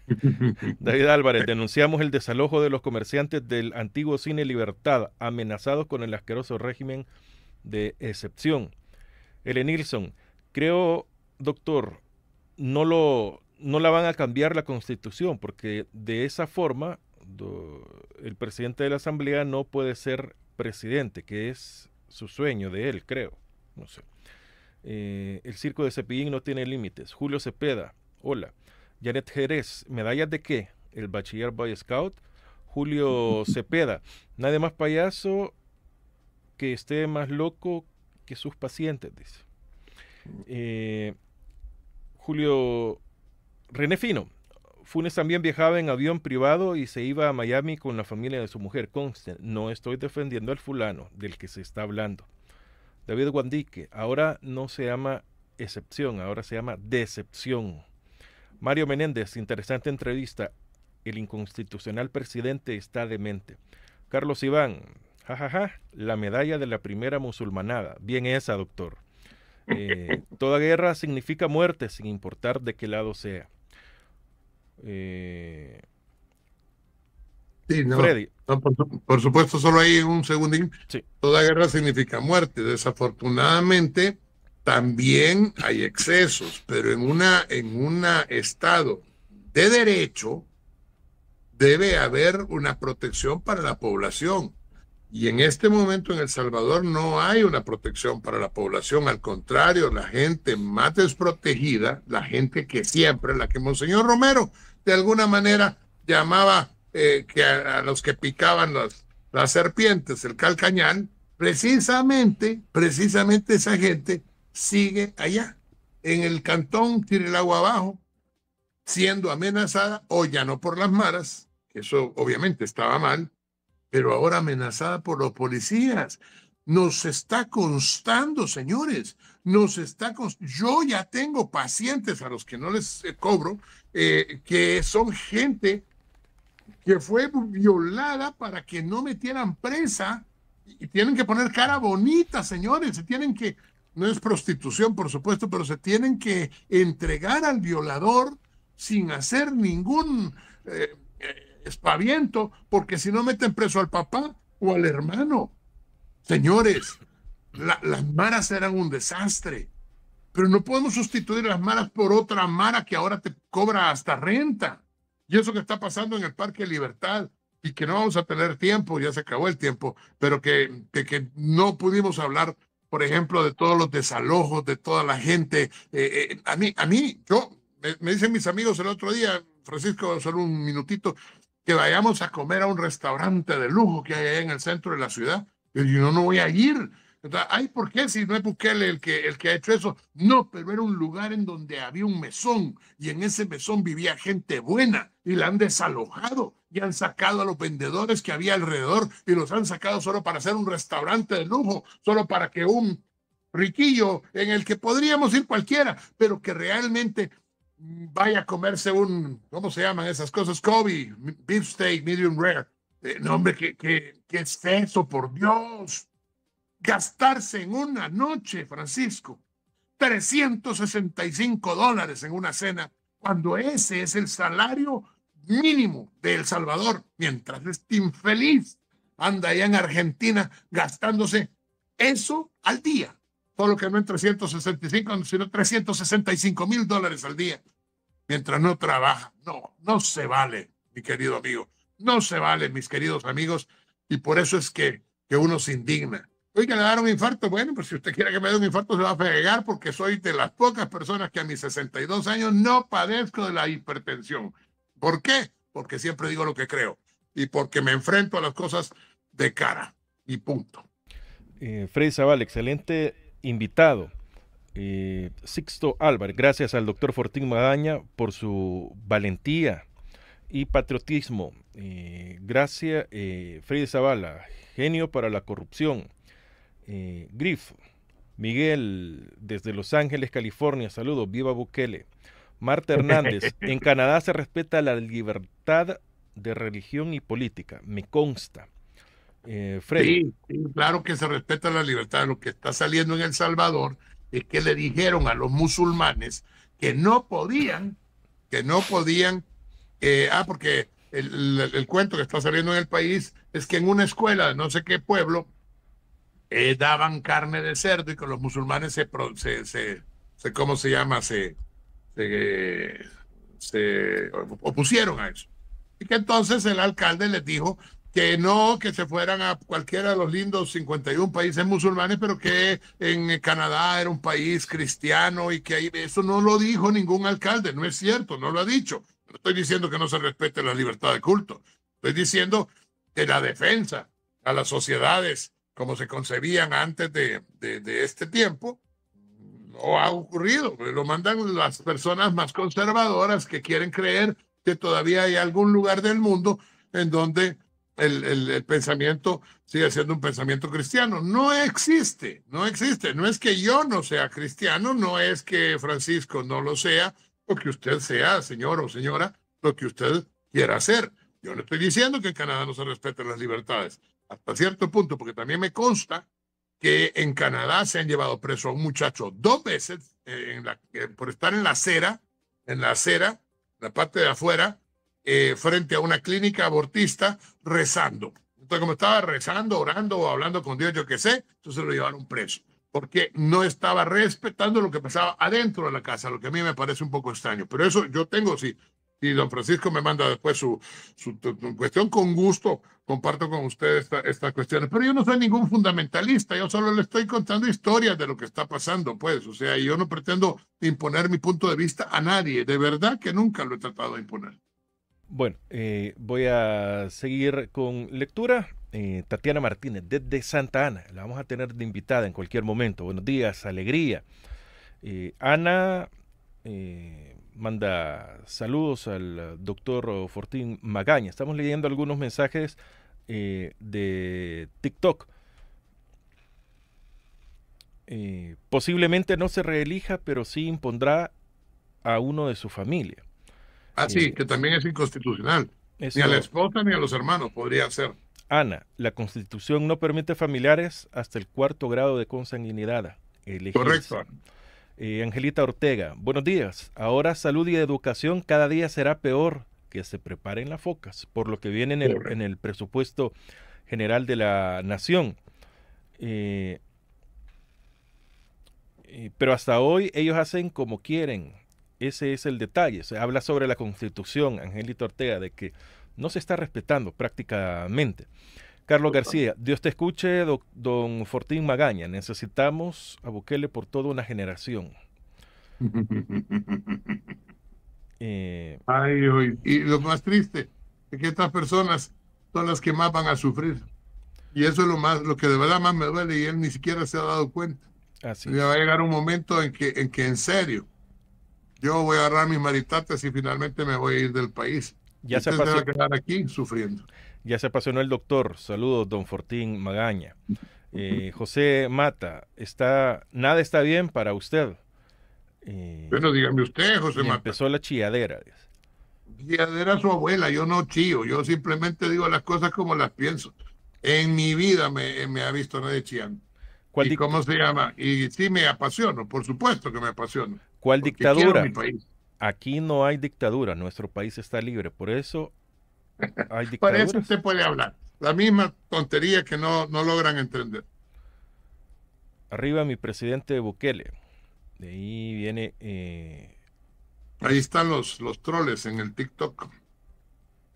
David Álvarez, denunciamos el desalojo de los comerciantes del antiguo cine Libertad, amenazados con el asqueroso régimen de excepción. Elenilson, creo, doctor, no, lo, no la van a cambiar la constitución, porque de esa forma el presidente de la Asamblea no puede ser presidente, que es su sueño de él, creo. No sé. Eh, el circo de Cepillín no tiene límites. Julio Cepeda, hola. Janet Jerez, ¿medallas de qué? El bachiller Boy Scout. Julio Cepeda, nadie más payaso que esté más loco sus pacientes, dice. Eh, Julio René Fino. Funes también viajaba en avión privado y se iba a Miami con la familia de su mujer. Conste, no estoy defendiendo al fulano del que se está hablando. David Guandique, ahora no se llama excepción, ahora se llama decepción. Mario Menéndez, interesante entrevista. El inconstitucional presidente está demente. Carlos Iván, jajaja, la medalla de la primera musulmanada. Bien esa, doctor. Eh, toda guerra significa muerte, sin importar de qué lado sea. Eh, sí, por, supuesto, solo hay un segundín. Toda guerra significa muerte. Desafortunadamente, también hay excesos, pero en una en un estado de derecho debe haber una protección para la población. Y en este momento en El Salvador no hay una protección para la población, al contrario, la gente más desprotegida, la gente que siempre, la que Monseñor Romero de alguna manera llamaba eh, que a, los que picaban las, serpientes, el calcañán, precisamente, precisamente esa gente sigue allá, en el cantón agua Abajo, siendo amenazada, o ya no por las maras, eso obviamente estaba mal, pero ahora amenazada por los policías. Nos está constando, señores, nos está constando. Yo ya tengo pacientes a los que no les eh, cobro, eh, que son gente que fue violada para que no metieran presa y tienen que poner cara bonita, señores, se tienen que, no es prostitución, por supuesto, pero se tienen que entregar al violador sin hacer ningún... Eh, espaviento, porque si no meten preso al papá o al hermano. Señores, las maras eran un desastre, pero no podemos sustituir las maras por otra mara que ahora te cobra hasta renta. Y eso que está pasando en el Parque Libertad y que no vamos a tener tiempo, ya se acabó el tiempo, pero que, que, que no pudimos hablar, por ejemplo, de todos los desalojos, de toda la gente. Eh, eh, a mí, a mí, yo, me, me, dicen mis amigos el otro día, Francisco, solo un minutito, que vayamos a comer a un restaurante de lujo que hay en el centro de la ciudad. Y yo no voy a ir. Hay Ay, ¿por qué? Si no es Bukele el que, el que ha hecho eso. No, pero era un lugar en donde había un mesón y en ese mesón vivía gente buena y la han desalojado y han sacado a los vendedores que había alrededor y los han sacado solo para hacer un restaurante de lujo, solo para que un riquillo en el que podríamos ir cualquiera, pero que realmente vaya a comerse un, ¿cómo se llaman esas cosas? Kobe, beefsteak, medium rare. Eh, no, hombre, ¿qué, qué es eso, por Dios. Gastarse en una noche, Francisco, 365 dólares en una cena, cuando ese es el salario mínimo de El Salvador, mientras este infeliz anda allá en Argentina gastándose eso al día solo que no en 365, sino 365 mil dólares al día, mientras no trabaja. No, no se vale, mi querido amigo, no se vale, mis queridos amigos, y por eso es que, que uno se indigna. oiga le dar un infarto, bueno, pues si usted quiere que me dé un infarto se va a pegar porque soy de las pocas personas que a mis 62 años no padezco de la hipertensión. ¿Por qué? Porque siempre digo lo que creo y porque me enfrento a las cosas de cara y punto. Eh, Freddy Zaval, excelente invitado, eh, Sixto Álvarez. Gracias al doctor Fortín Madaña por su valentía y patriotismo. Eh, gracias, eh, Freddy Zavala, genio para la corrupción. Griff, Miguel, desde Los Ángeles, California, saludos, viva Bukele. Marta Hernández, en Canadá se respeta la libertad de religión y política, me consta. Eh, sí, claro que se respeta la libertad. Lo que está saliendo en El Salvador es que le dijeron a los musulmanes que no podían, que no podían, eh, ah, porque el, cuento que está saliendo en el país es que en una escuela de no sé qué pueblo eh, daban carne de cerdo y que los musulmanes se, se, se, ¿cómo se llama? se, se opusieron a eso. Y que entonces el alcalde les dijo, que no que se fueran a cualquiera de los lindos 51 países musulmanes, pero que en Canadá era un país cristiano y que ahí, eso no lo dijo ningún alcalde, no es cierto, no lo ha dicho. No estoy diciendo que no se respete la libertad de culto, estoy diciendo que la defensa a las sociedades como se concebían antes de, de, de este tiempo, no ha ocurrido. Lo mandan las personas más conservadoras que quieren creer que todavía hay algún lugar del mundo en donde el, pensamiento sigue siendo un pensamiento cristiano. No existe, no existe. No es que yo no sea cristiano, no es que Francisco no lo sea, o que usted sea, señor o señora, lo que usted quiera hacer. Yo no estoy diciendo que en Canadá no se respeten las libertades, hasta cierto punto, porque también me consta que en Canadá se han llevado preso a un muchacho dos veces eh, eh, por estar en la acera, en la acera, la parte de afuera, eh, frente a una clínica abortista rezando. Entonces, como estaba rezando, orando o hablando con Dios, yo qué sé, entonces lo llevaron preso, porque no estaba respetando lo que pasaba adentro de la casa, lo que a mí me parece un poco extraño. Pero eso yo tengo, sí. Y don Francisco me manda después su, su, cuestión con gusto, comparto con ustedes estas cuestiones. Pero yo no soy ningún fundamentalista, yo solo le estoy contando historias de lo que está pasando, pues. O sea, yo no pretendo imponer mi punto de vista a nadie, de verdad que nunca lo he tratado de imponer. Bueno, eh, voy a seguir con lectura. Eh, Tatiana Martínez, desde Santa Ana. La vamos a tener de invitada en cualquier momento. Buenos días, alegría. Eh, Ana manda saludos al doctor Fortín Magaña. Estamos leyendo algunos mensajes de TikTok. posiblemente no se reelija, pero sí impondrá a uno de su familia. Así, ah, este, que también es inconstitucional. Ni a la esposa ni a los hermanos podría ser. Ana, la constitución no permite familiares hasta el cuarto grado de consanguinidad. Correcto. Eh, Angelita Ortega, buenos días. Ahora salud y educación cada día será peor que se preparen las focas, por lo que viene en el, presupuesto general de la nación. Eh, eh, pero hasta hoy ellos hacen como quieren ese es el detalle. Se habla sobre la constitución, Angelito Ortega, de que no se está respetando prácticamente. Carlos García, Dios te escuche, don Fortín Magaña. Necesitamos a Bukele por toda una generación. Eh, Ay, y lo más triste es que estas personas son las que más van a sufrir. Y eso es lo más, lo que de verdad más me duele y él ni siquiera se ha dado cuenta. Así. va a llegar un momento en que, en que en serio yo voy a agarrar mis maritates y finalmente me voy a ir del país. Ya Usted se va a quedar aquí sufriendo. Ya se apasionó el doctor. Saludos, don Fortín Magaña. Eh, José Mata, está, nada está bien para usted. Eh, bueno, dígame usted, José Mata. Empezó la chilladera. Chilladera su abuela, yo no chío, yo simplemente digo las cosas como las pienso. En mi vida me, ha visto nadie chillando. ¿Y cómo se llama? Y sí me apasiono, por supuesto que me apasiona. ¿Cuál dictadura? Aquí no hay dictadura, nuestro país está libre, por eso hay dictadura. por eso usted puede hablar. La misma tontería que no, no logran entender. Arriba mi presidente Bukele. De ahí viene... Eh, ahí están los, los troles en el TikTok.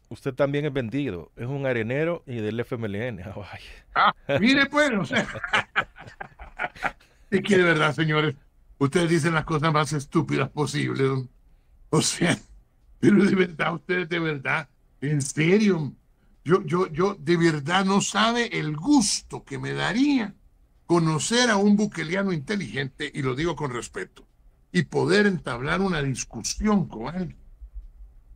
Usted también es vendido, es un arenero y del FMLN. Ah, mire pues, o de verdad, señores, ustedes dicen las cosas más estúpidas posibles. O sea, pero de verdad, ustedes de verdad, en serio, yo, yo, yo de verdad no sabe el gusto que me daría conocer a un buqueliano inteligente, y lo digo con respeto, y poder entablar una discusión con él.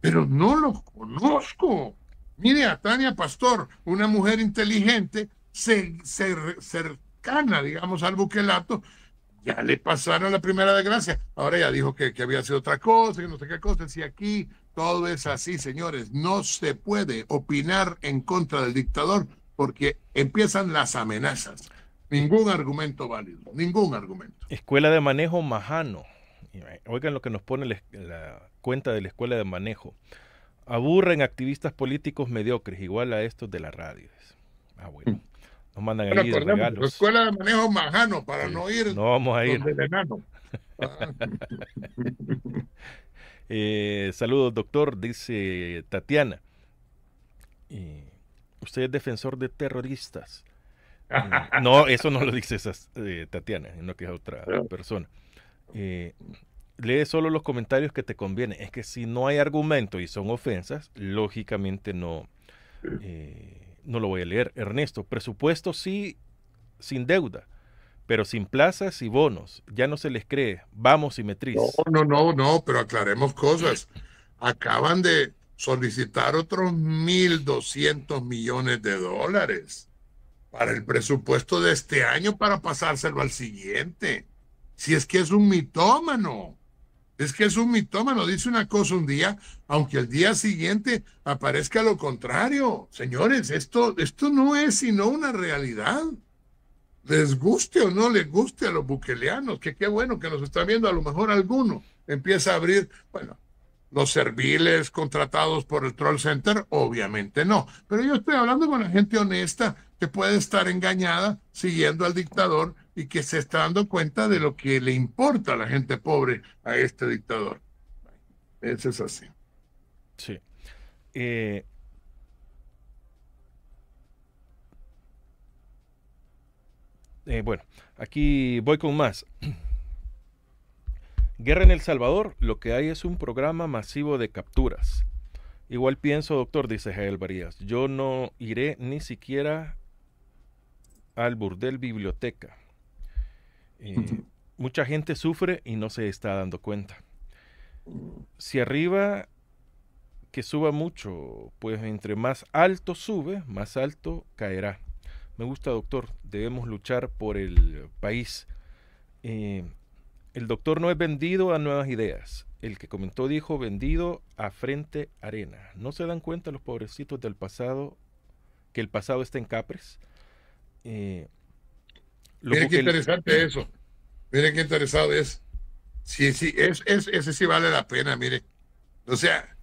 Pero no lo conozco. Mire a Tania Pastor, una mujer inteligente, se, cercana, digamos, al buquelato, ya le pasaron la primera desgracia. Ahora ya dijo que, había sido otra cosa, que no sé qué cosa. Y aquí todo es así, señores, no se puede opinar en contra del dictador porque empiezan las amenazas. Ningún argumento válido, ningún argumento. Escuela de Manejo Majano. Oigan lo que nos pone la, cuenta de la Escuela de Manejo. Aburren activistas políticos mediocres, igual a estos de las radios. Ah, bueno mandan escuela pues, de manejo majano para no ir. No vamos a ir. Ah. Eh, saludos, doctor, dice Tatiana. usted es defensor de terroristas. no, eso no lo dice esa, eh, Tatiana, sino que es otra ah. persona. Eh, lee solo los comentarios que te conviene. Es que si no hay argumento y son ofensas, lógicamente no no lo voy a leer, Ernesto, presupuesto sí, sin deuda, pero sin plazas y bonos, ya no se les cree, vamos y No, no, no, no, pero aclaremos cosas. Acaban de solicitar otros 1.200 millones de dólares para el presupuesto de este año para pasárselo al siguiente. Si es que es un mitómano. Es que es un mitómano, dice una cosa un día, aunque el día siguiente aparezca lo contrario. Señores, esto, esto no es sino una realidad. Les guste o no les guste a los buqueleanos, que qué bueno que nos están viendo, a lo mejor alguno empieza a abrir, bueno, los serviles contratados por el Troll Center, obviamente no. Pero yo estoy hablando con la gente honesta que puede estar engañada siguiendo al dictador y que se está dando cuenta de lo que le importa a la gente pobre a este dictador. Eso es así. Sí. Eh, eh, bueno, aquí voy con más. Guerra en El Salvador, lo que hay es un programa masivo de capturas. Igual pienso, doctor, dice Jael Varías, yo no iré ni siquiera al burdel biblioteca. Eh, mucha gente sufre y no se está dando cuenta. Si arriba que suba mucho, pues entre más alto sube, más alto caerá. Me gusta, doctor, debemos luchar por el país. Eh, el doctor no es vendido a nuevas ideas. El que comentó dijo vendido a frente arena. ¿No se dan cuenta los pobrecitos del pasado que el pasado está en Capres? Eh, Mire qué interesante eso. Mire qué interesante es. Sí, sí, es, es, ese sí vale la pena, mire. O sea,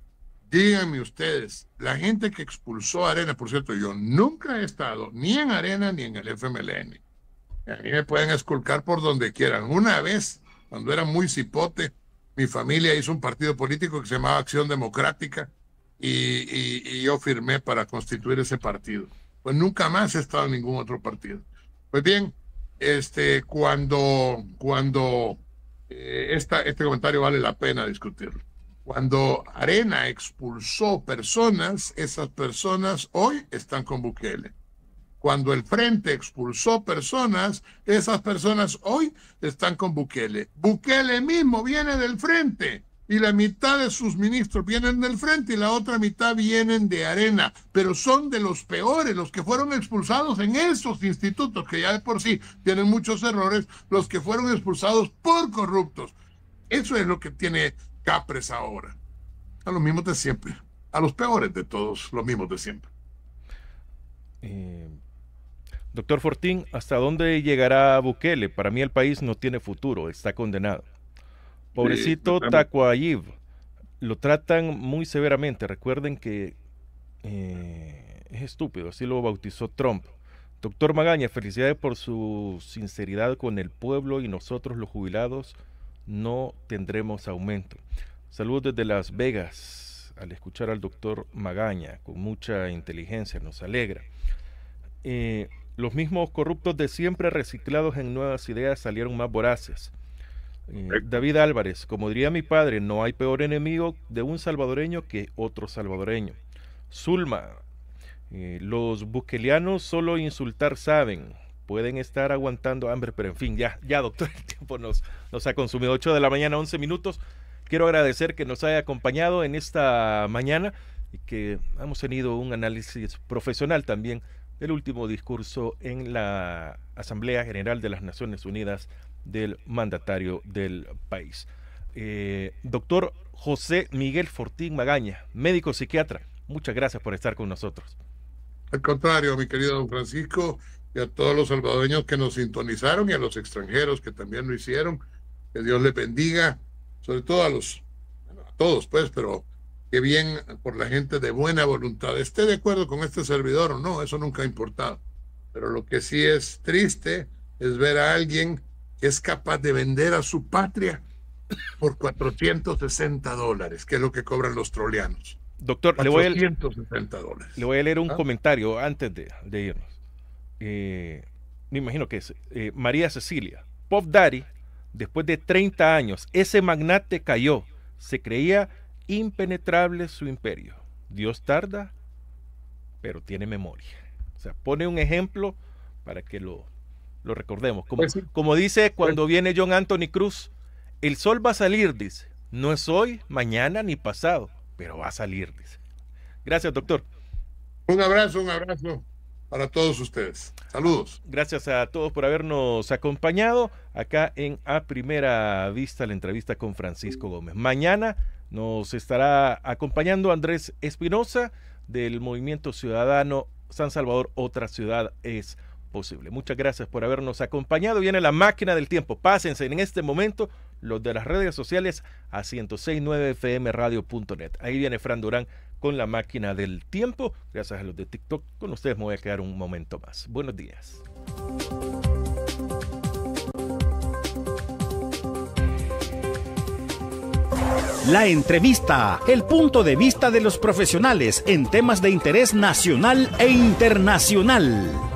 díganme ustedes, la gente que expulsó Arena, por cierto, yo nunca he estado ni en Arena ni en el FMLN. A mí me pueden esculcar por donde quieran. Una vez, cuando era muy cipote, mi familia hizo un partido político que se llamaba Acción Democrática y, y, y yo firmé para constituir ese partido. Pues nunca más he estado en ningún otro partido. Pues bien, este, cuando, cuando eh, esta, este comentario vale la pena discutirlo. Cuando Arena expulsó personas, esas personas hoy están con Bukele. Cuando el Frente expulsó personas, esas personas hoy están con Bukele. Bukele mismo viene del Frente y la mitad de sus ministros vienen del frente y la otra mitad vienen de arena, pero son de los peores, los que fueron expulsados en esos institutos, que ya de por sí tienen muchos errores, los que fueron expulsados por corruptos. Eso es lo que tiene Capres ahora. A los mismos de siempre, a los peores de todos, los mismos de siempre. Eh, doctor Fortín, ¿hasta dónde llegará Bukele? Para mí el país no tiene futuro, está condenado. Pobrecito sí, Lo tratan muy severamente. Recuerden que eh, es estúpido, así lo bautizó Trump. Doctor Magaña, felicidades por su sinceridad con el pueblo y nosotros los jubilados no tendremos aumento. Saludos desde Las Vegas al escuchar al doctor Magaña, con mucha inteligencia, nos alegra. Eh, los mismos corruptos de siempre reciclados en nuevas ideas salieron más voraces. Eh, David Álvarez, como diría mi padre, no hay peor enemigo de un salvadoreño que otro salvadoreño. Zulma, eh, los buquelianos solo insultar saben, pueden estar aguantando hambre, pero en fin, ya, ya doctor, el tiempo nos, nos ha consumido. 8 de la mañana, 11 minutos. Quiero agradecer que nos haya acompañado en esta mañana y que hemos tenido un análisis profesional también del último discurso en la Asamblea General de las Naciones Unidas del mandatario del país. Eh, doctor José Miguel Fortín Magaña, médico psiquiatra, muchas gracias por estar con nosotros. Al contrario, mi querido don Francisco, y a todos los salvadoreños que nos sintonizaron y a los extranjeros que también lo hicieron, que Dios les bendiga, sobre todo a los, a todos pues, pero que bien por la gente de buena voluntad. Esté de acuerdo con este servidor o no, eso nunca ha importado. Pero lo que sí es triste es ver a alguien es capaz de vender a su patria por 460 dólares, que es lo que cobran los troleanos. Doctor, le voy, a, le voy a leer un ¿Ah? comentario antes de, irnos. Eh, me imagino que es eh, María Cecilia. Pop Daddy, después de 30 años, ese magnate cayó. Se creía impenetrable su imperio. Dios tarda, pero tiene memoria. O sea, pone un ejemplo para que lo lo recordemos. Como, pues como dice cuando pues- viene John Anthony Cruz, el sol va a salir, dice. No es hoy, mañana ni pasado, pero va a salir, dice. Gracias, doctor. Un abrazo, un abrazo para todos ustedes. Saludos. Gracias a todos por habernos acompañado acá en A Primera Vista, la entrevista con Francisco Gómez. Mañana nos estará acompañando Andrés Espinosa del Movimiento Ciudadano San Salvador, otra ciudad es Muchas gracias por habernos acompañado. Viene la máquina del tiempo. Pásense en este momento los de las redes sociales a 1069fmradio.net. Ahí viene Fran Durán con la máquina del tiempo. Gracias a los de TikTok. Con ustedes me voy a quedar un momento más. Buenos días. La entrevista, el punto de vista de los profesionales en temas de interés nacional e internacional.